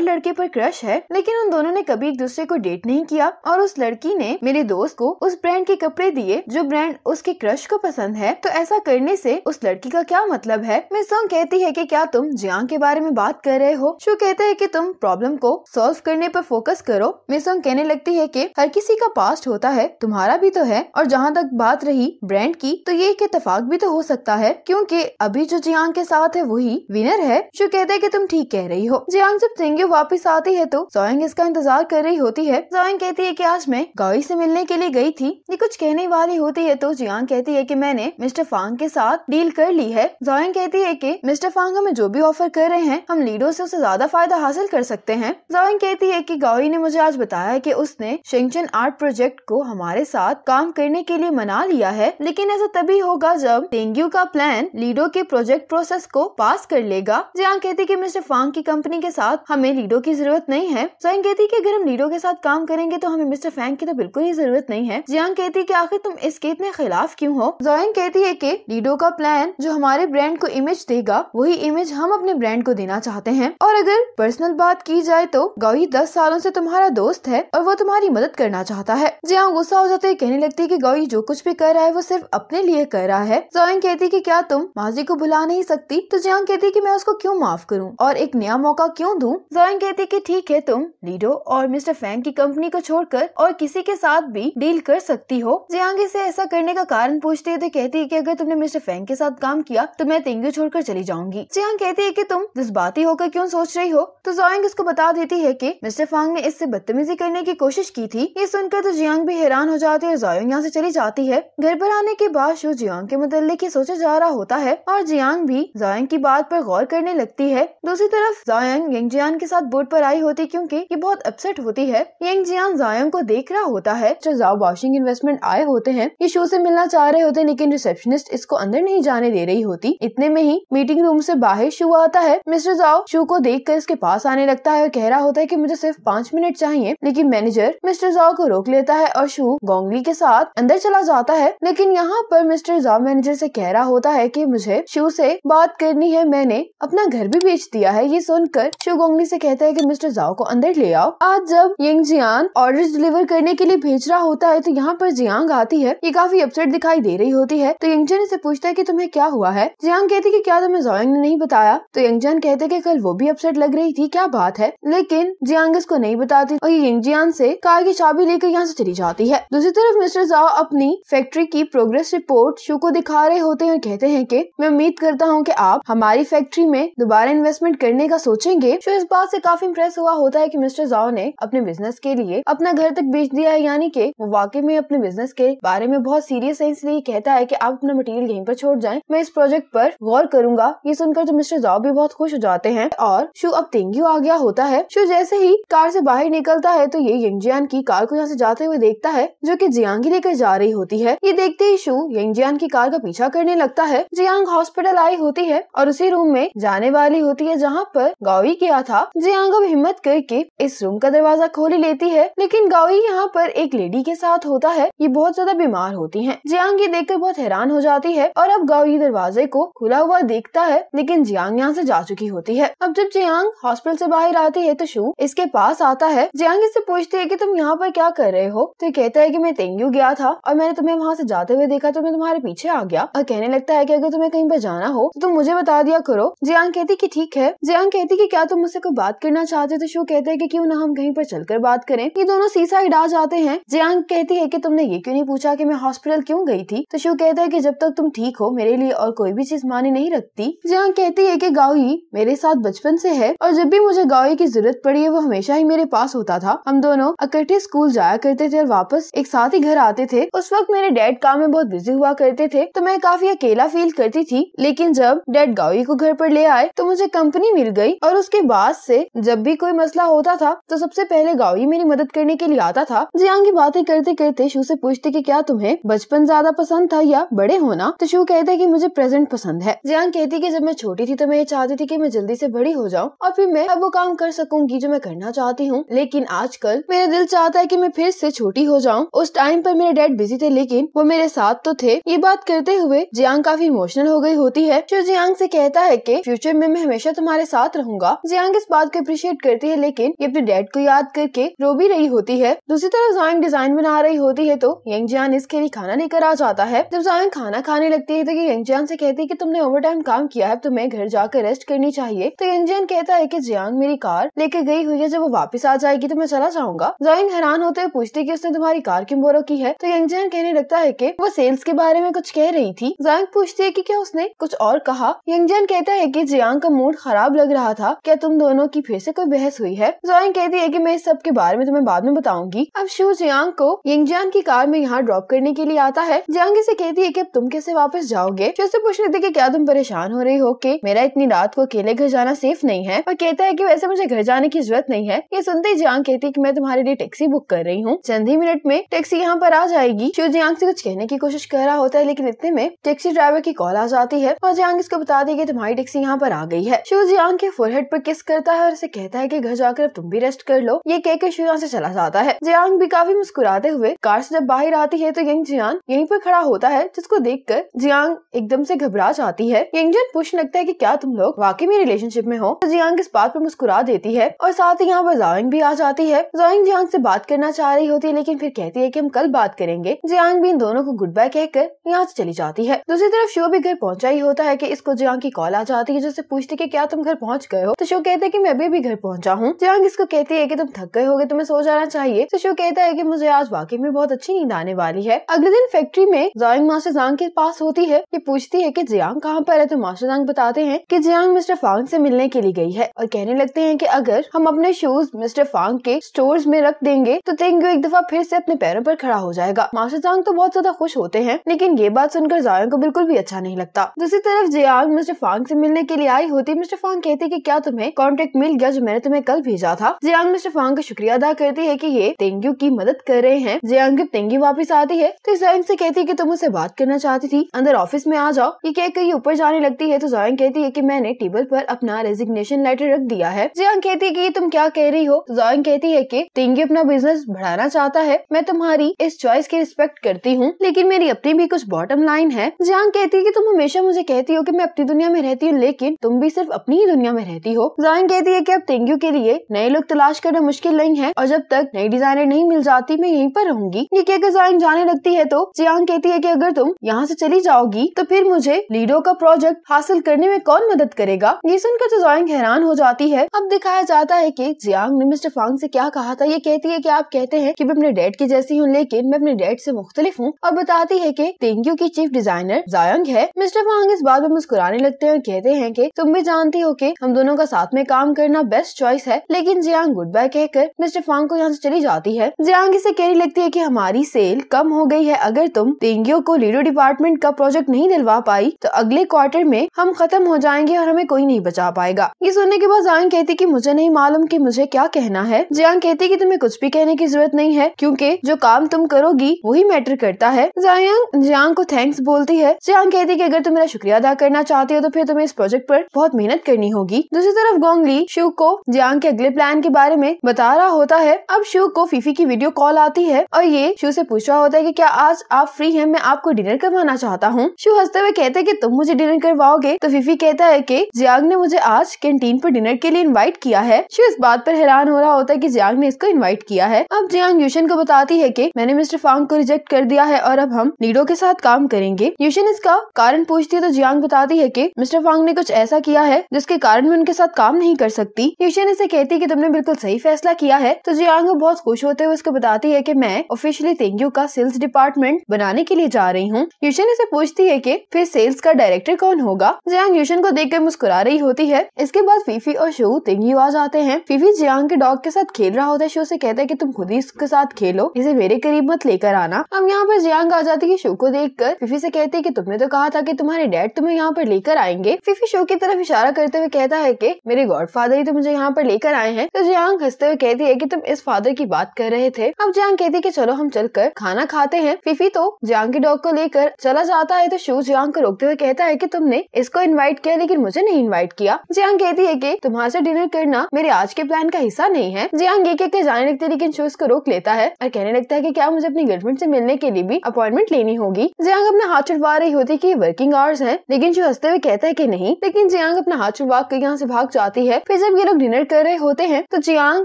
लड़के पर क्रश है लेकिन उन दोनों ने कभी एक दूसरे को डेट नहीं किया और उस लड़की ने मेरे दोस्त को उस ब्रांड के कपड़े दिए जो ब्रांड उसके क्रश को पसंद है तो ऐसा करने से उस लड़की का क्या मतलब है मिसोंग कहती है कि क्या तुम जियांग के बारे में बात कर रहे हो शो कहते हैं कि तुम प्रॉब्लम को सॉल्व करने पर फोकस करो मिसोंग कहने लगती है कि हर किसी का पास्ट होता है तुम्हारा भी तो है और जहाँ तक बात रही ब्रांड की तो ये एक इतफाक भी तो हो सकता है क्योंकि अभी जो जियांग के साथ है वही विनर है जो कहते हैं कि तुम ठीक कह रही हो जियांग जब तेंगे वापस आती है तो सोयंग इसका इंतजार कर रही होती है सोयंग कहती है की आज मैं गाई ऐसी मिलने के लिए गयी थी ये कुछ कहने वाली होती है तो जियांग कहती है की मैंने मिस्टर फांग के साथ डील कर ली है जोयंग कहती है की मिस्टर फांग हमें जो भी ऑफर कर रहे हैं हम लीडो ऐसी उसे ज्यादा फायदा हासिल कर सकते हैं जोयंग कहती है की गाई ने मुझे आज बताया की उसने शेंग इंडियन आर्ट प्रोजेक्ट को हमारे साथ काम करने के लिए मना लिया है लेकिन ऐसा तभी होगा जब डेंगू का प्लान लीडो के प्रोजेक्ट प्रोसेस को पास कर लेगा जहाँ कहती की मिस्टर फांग की कंपनी के साथ हमें लीडो की जरूरत नहीं है जैंग कहती की अगर हम लीडो के साथ काम करेंगे तो हमें मिस्टर फैंग की तो बिल्कुल ही जरूरत नहीं है जियांग कहती की आखिर तुम इसके इतने खिलाफ क्यूँ हो जोयंग कहती है की लीडो का प्लान जो हमारे ब्रांड को इमेज देगा वही इमेज हम अपने ब्रांड को देना चाहते हैं और अगर पर्सनल बात की जाए तो गौही दस सालों से तुम्हारा दोस्त है और वो तुम्हारी मदद करना चाहता है जिया गुस्सा हो जाते कहने लगती है की गौरी जो कुछ भी कर रहा है वो सिर्फ अपने लिए कर रहा है जोयंग कहती की क्या तुम माजी को भुला नहीं सकती तो जिया कहती की मैं उसको क्यूँ माफ करूँ और एक नया मौका क्यूँ दूँ जोयंग कहती की ठीक है तुम लीडो और मिस्टर फैंग की कंपनी को छोड़कर और किसी के साथ भी डील कर सकती हो जियांग इसे ऐसा करने का कारण पूछती है तो कहती है कि अगर तुमने मिस्टर फैंग के साथ काम किया तो मैं तेंगू छोड़कर चली जाऊंगी जियांग कहती है कि तुम जज्बाती होकर क्यों सोच रही हो तो जोयंग इसको बता देती है कि मिस्टर फैंग ने इससे बदतमीजी करने की कोशिश की थी ये सुनकर तो जियांग भी हैरान हो जाते हैं जोयोंग यहाँ से चली जाती है घर पर आने के बाद शो जियांग के मुतल ही सोचा जा रहा होता है और जियांग भी जोयोंग की बात पर गौर करने लगती है दूसरी तरफ जोयोंग यंग जियांग के साथ बोर्ड पर आई होती क्योंकि ये बहुत अपसेट होती है यंग जियांग जोयोंग को देख रहा होता है जो जाओ वॉशिंग इन्वेस्टमेंट आए होते हैं ये शो से मिलना चाह रहे होते हैं लेकिन रिसेप्शनिस्ट इसको अंदर नहीं जाने दे रही होती इतने में ही मीटिंग रूम से बाहर शो आता है मिस्टर जाओ शो को देख कर इसके पास आने लगता है और कह रहा होता है की मुझे सिर्फ पाँच मिनट चाहिए लेकिन मैनेजर मिस्टर जाओ को रोक लेता है और शू गोंगली के साथ अंदर चला जाता है लेकिन यहाँ पर मिस्टर जाओ मैनेजर से कह रहा होता है कि मुझे शू से बात करनी है मैंने अपना घर भी बेच दिया है ये सुनकर शू गोंगली से कहता है कि मिस्टर जाओ को अंदर ले आओ आज जब यंग जियान ऑर्डर डिलीवर करने के लिए भेज रहा होता है तो यहाँ पर जियांग आती है ये काफी अपसेट दिखाई दे रही होती है तो यंगजन इसे पूछता है की तुम्हें क्या हुआ है जियांग कहती की क्या तुम्हें जोयंग ने नहीं बताया तो यंगजन कहते की कल वो भी अपसेट लग रही थी क्या बात है लेकिन जियांग इसको नहीं बताती और ये यंगजियान से कार की चाबी लेकर यहाँ से चली जाती है दूसरी तरफ मिस्टर जाओ अपनी फैक्ट्री की प्रोग्रेस रिपोर्ट शो को दिखा रहे होते हैं और कहते हैं की मैं उम्मीद करता हूँ की आप हमारी फैक्ट्री में दोबारा इन्वेस्टमेंट करने का सोचेंगे शो तो इस बात ऐसी काफी इम्प्रेस हुआ होता है की मिस्टर जाओ ने अपने बिजनेस के लिए अपना घर तक बेच दिया है यानी की वो वाकई में अपने बिजनेस के बारे में बहुत सीरियस है इसलिए कहता है की आप अपना मटेरियल यहीं पर छोड़ जाए मैं इस प्रोजेक्ट पर गौर करूंगा ये सुनकर तो मिस्टर जाओ भी बहुत खुश हो जाते हैं और शो अब तेंगू आ गया होता है शो जैसे ही कार से बाहर निकलता है तो ये यंगजियान की कार को यहाँ से जाते हुए देखता है जो कि जियांग ही लेकर जा रही होती है ये देखते ही शू जियांग की कार का पीछा करने लगता है जियांग हॉस्पिटल आई होती है और उसी रूम में जाने वाली होती है जहाँ पर गावी किया था जियांग अब हिम्मत करके इस रूम का दरवाजा खोल लेती है लेकिन गावी यहाँ पर एक लेडी के साथ होता है ये बहुत ज्यादा बीमार होती है जियांग ये कर बहुत हैरान हो जाती है और अब गावी दरवाजे को खुला हुआ देखता है लेकिन जियांग यहाँ से जा चुकी होती है अब जब जियांग हॉस्पिटल से बाहर आती है तो शू इसके पास आता है जियांग इससे पूछती है कि तुम यहाँ पर क्या कर रहे हो तो कहता है की मैं तेंगू गया था और मैंने तुम्हें वहाँ से जाते हुए देखा तो मैं तुम्हारे पीछे आ गया और कहने लगता है की अगर तुम्हें कहीं पर जाना हो तो तुम मुझे बता दिया करो जियांग कहती की ठीक है जियांग कहती की क्या तुम मुझसे कोई बात करना चाहते हो तो शो कहते हैं कि क्यूँ ना हम कहीं पर चलकर बात करें ये दोनों सी साइड आ जाते हैं जियांग कहती है की तुमने ये क्यों नहीं पूछा की मैं हॉस्पिटल क्यूँ गई थी तो शो कहता है की जब तक तुम ठीक हो मेरे लिए और कोई भी चीज मानी नहीं रखती जियांग कहती है की गाओई मेरे साथ बचपन से है और जब भी मुझे गाओई की जरूरत पड़ी है वो हमेशा ही मेरे पास होता था हम दोनों इकट्ठे स्कूल जाया करते थे और वापस एक साथ ही घर आते थे उस वक्त मेरे डैड काम में बहुत बिजी हुआ करते थे तो मैं काफी अकेला फील करती थी लेकिन जब डैड गावी को घर पर ले आए तो मुझे कंपनी मिल गई और उसके बाद से जब भी कोई मसला होता था तो सबसे पहले गावी मेरी मदद करने के लिए आता था जियांग हाँ, की बातें करते करते शू से पूछते कि क्या तुम्हें बचपन ज्यादा पसंद था या बड़े होना तो शू कहते कि मुझे प्रेजेंट पसंद है जियांग हाँ, कहती कि जब मैं छोटी थी तो मैं ये चाहती थी कि मैं जल्दी से बड़ी हो जाऊं और फिर मैं अब वो काम कर सकूंगी जो मैं करना चाहती हूँ लेकिन आजकल मेरा दिल चाहता था कि मैं फिर से छोटी हो जाऊं उस टाइम पर मेरे डैड बिजी थे लेकिन वो मेरे साथ तो थे ये बात करते हुए जियांग काफी इमोशनल हो गई होती है जो जियांग से कहता है कि फ्यूचर में मैं हमेशा तुम्हारे साथ रहूंगा जियांग इस बात को अप्रिशिएट करती है लेकिन ये अपने डैड को याद करके रो भी रही होती है दूसरी तरफ जायंग डिजाइन बना रही होती है तो यंग जियान इसके लिए खाना लेकर आ जाता है जब जायंग खाना खाने लगती है तो यंग जियान से कहती है की तुमने ओवर टाइम काम किया है तुम्हें घर जाकर रेस्ट करनी चाहिए तो यंग जियान कहता है की जियांग मेरी कार लेके गई हुई है जब वो वापिस आ जाएगी तो मैं चला जाऊंगा जायंग हैरान परेशान होते हुए पूछते की उसने तुम्हारी कार क्यों बोरो की है तो यंगजैन कहने लगता है की वो सेल्स के बारे में कुछ कह रही थी जयांग पूछती है की क्या उसने कुछ और कहा यंगजैन कहता है की जियांग का मूड खराब लग रहा था क्या तुम दोनों की फिर से कोई बहस हुई है जोयंग कहती है की मैं इस सब के बारे में तुम्हें बाद में बताऊंगी अब शू जियांग को यंगजैन की कार में यहाँ ड्रॉप करने के लिए आता है जियांग इसे कहती है की अब तुम कैसे वापस जाओगे फिर से पूछ रही थी की क्या तुम परेशान हो रही हो की मेरा इतनी रात को अकेले घर जाना सेफ नहीं है और कहता है की वैसे मुझे घर जाने की जरूरत नहीं है ये सुनते ही जियांग कहती है की मैं तुम्हारे लिए टैक्सी बुक बुक कर रही हूँ चंद ही मिनट में टैक्सी यहाँ पर आ जाएगी शिव जियांग से कुछ कहने की कोशिश कर रहा होता है लेकिन इतने में टैक्सी ड्राइवर की कॉल आ जाती है और जियांग इसको बता देगी तुम्हारी टैक्सी यहाँ पर आ गई है शिव जियांग के फोरहेड पर किस करता है और उसे कहता है की घर जाकर तुम भी रेस्ट कर लो ये कहकर शिव यहाँ ऐसी चला जाता है जियांग भी काफी मुस्कुराते हुए कार से जब बाहर आती है तो यंग जियांग यहीं पर खड़ा होता है जिसको देख कर जियांग एकदम ऐसी घबरा जाती है यंग जियान पूछने लगता है की क्या तुम लोग वाकई में रिलेशनशिप में हो तो जियांग इस बात पर मुस्कुरा देती है और साथ ही यहाँ पर जॉइंग भी आ जाती है जॉइंग जियांग से बात करना चाह रही होती है लेकिन फिर कहती है कि हम कल बात करेंगे जियांग भी इन दोनों को गुड बाय कहकर यहाँ से चली जाती है दूसरी तरफ शो भी घर पहुँचा ही होता है की इसको जियांग की कॉल आ जाती है जिससे पूछती है क्या तुम घर पहुँच गए हो तो शो कहते हैं की मैं अभी भी घर पहुँचा हूँ जियांग इसको कहती है की तुम थक गए गए तुम्हें सो जाना चाहिए तो शो कहता है की मुझे आज वाकई में बहुत अच्छी नींद आने वाली है अगले दिन फैक्ट्री में जोइंग मास्टर जांग के पास होती है ये पूछती है की जियांग कहाँ पर है तो मास्टर जांग बताते हैं की जियांग मिस्टर फांग से मिलने के लिए गई है और कहने लगते हैं की अगर हम अपने शूज मिस्टर फांग के स्टोर में रख देंगे तो तेंगू एक दफा फिर से अपने पैरों पर खड़ा हो जाएगा मास्टर जांग तो बहुत ज्यादा खुश होते हैं लेकिन ये बात सुनकर जायो को बिल्कुल भी अच्छा नहीं लगता दूसरी तरफ जियांग मिस्टर फांग से मिलने के लिए आई होती मिस्टर फांग कहते कि क्या तुम्हें कॉन्टेक्ट मिल गया जो मैंने तुम्हें कल भेजा था जियांग मिस्टर फांग का शुक्रिया अदा करती है की ये तेंगू की मदद कर रहे हैं जियांग जब तेंगू वापिस आती है तो जायंग ऐसी कहती है की तुम उसे बात करना चाहती थी अंदर ऑफिस में आ जाओ ये कहकर ये ऊपर जाने लगती है तो जायंग कहती है की मैंने टेबल पर अपना रेजिग्नेशन लेटर रख दिया है जियांग कहती है की तुम क्या कह रही हो तो जायंग कहती है की तेंगू अपना बिजनेस बढ़ाना चाहता है मैं तुम्हारी इस चॉइस की रिस्पेक्ट करती हूँ लेकिन मेरी अपनी भी कुछ बॉटम लाइन है जहाँ कहती है की तुम हमेशा मुझे कहती हो की मैं अपनी दुनिया में रहती हूँ लेकिन तुम भी सिर्फ अपनी ही दुनिया में रहती हो जान कहती है की अब तेंगू के लिए नए लोग तलाश करना मुश्किल नहीं है और जब तक नई डिजाइनर नहीं मिल जाती मैं यहीं पर रहूंगी ये कहकर जान जाने लगती है तो जियांग कहती है कि अगर तुम यहाँ से चली जाओगी तो फिर मुझे लीडो का प्रोजेक्ट हासिल करने में कौन मदद करेगा ये सुनकर तो जॉइंग हैरान हो जाती है अब दिखाया जाता है कि जियांग ने मिस्टर फांग से क्या कहा था ये कहती है कि आप कहते हैं की मैं अपने डैड की जैसी हूँ लेकिन मैं अपने डैड ऐसी मुख्तलिफ हूँ और बताती है की तेंग्यू की चीफ डिजाइनर जायंग है मिस्टर वांग इस बात में मुस्कुराने लगते हैं और कहते हैं की तुम भी जानती हो की हम दोनों का साथ में काम करना बेस्ट चॉइस है लेकिन जियांग गुड बाय कहकर मिस्टर फांग को यहाँ से चली जाती है जियांग इसे कहने लगती है कि हमारी सेल कम हो गई है अगर तुम तेंगियो को लीडो डिपार्टमेंट का प्रोजेक्ट नहीं दिलवा पाई तो अगले क्वार्टर में हम खत्म हो जाएंगे और हमें कोई नहीं बचा पाएगा ये सुनने के बाद जियांग कहती की मुझे नहीं मालूम की मुझे क्या कहना है जियांग कहती की तुम्हें कुछ भी कहने की जरूरत नहीं है क्योंकि जो काम तुम करोगी वही मैटर करता है जायंग जियांग को थैंक्स बोलती है जियांग कहती है कि अगर तुम मेरा शुक्रिया अदा करना चाहती हो तो फिर तुम्हें इस प्रोजेक्ट पर बहुत मेहनत करनी होगी दूसरी तरफ गोंगली शिव को जियांग के अगले प्लान के बारे में बता रहा होता है अब शिव को फीफी की वीडियो कॉल आती है और ये शिव से पूछ रहा होता है की क्या आज आप फ्री है मैं आपको डिनर करवाना चाहता हूँ शिव हंसते हुए कहते हैं की तुम मुझे डिनर करवाओगे तो फीफी कहता है की जियांग ने मुझे आज कैंटीन पर डिनर के लिए इन्वाइट किया है शिव इस बात पर हैरान हो रहा होता है की जियांग ने इसको इन्वाइट किया है अब जियांग यूशन को बताती है कि मैंने मिस्टर फांग को रिजेक्ट कर दिया है और अब हम नीडो के साथ काम करेंगे यूशन इसका कारण पूछती है तो जियांग बताती है कि मिस्टर फांग ने कुछ ऐसा किया है जिसके कारण मैं उनके साथ काम नहीं कर सकती यूशन इसे कहती है की तुमने बिल्कुल सही फैसला किया है तो जियांग बहुत खुश होते हुए उसको बताती है की मैं ऑफिशियली तेंगू का सेल्स डिपार्टमेंट बनाने के लिए जा रही हूँ यूशन इसे पूछती है की फिर सेल्स का डायरेक्टर कौन होगा जियांग यूशन को देख मुस्कुरा रही होती है इसके बाद फीफी और शो तेंगू आ जाते हैं फीफी जियांग के डॉग के साथ खेल रहा होता है शो से कहता है की तुम खुद ही इसके साथ खेलो इसे मेरे करीब मत लेकर आना अब यहाँ पर जियांग आ जाती है शो को देख कर फिफी से कहते है की तुमने तो कहा था की तुम्हारे डैड तुम्हें यहाँ पर लेकर आएंगे फिफी शो की तरफ इशारा करते हुए कहता है की मेरे गॉड फादर ही तो मुझे यहाँ पर लेकर आए हैं तो जियांग हंसते हुए कहती है की तुम इस फादर की बात कर रहे थे अब जियांग कहती है की चलो हम चल कर खाना खाते है फिफी तो जियांग के डॉग को लेकर चला जाता है तो शो जियांग को रोकते हुए कहता है की तुमने इसको इन्वाइट किया लेकिन मुझे नहीं इन्वाइट किया जियांग कहती है की तुम्हारे डिनर करना मेरे आज के प्लान का हिस्सा नहीं है जियांग एक एक जाने लगते लेकिन लेकिन शो इसको रोक लेता है और कहने लगता है की क्या मुझे अपनी गर्लफ्रेंड से मिलने के लिए भी अपॉइंटमेंट लेनी होगी जियांग अपना हाथ छुटवा रही होती की वर्किंग आवर्स है लेकिन शो हंसते हुए कहता है की नहीं लेकिन जियांग अपना हाथ छुटवा कर यहाँ से भाग जाती है फिर जब ये लोग डिनर कर रहे होते हैं तो जियांग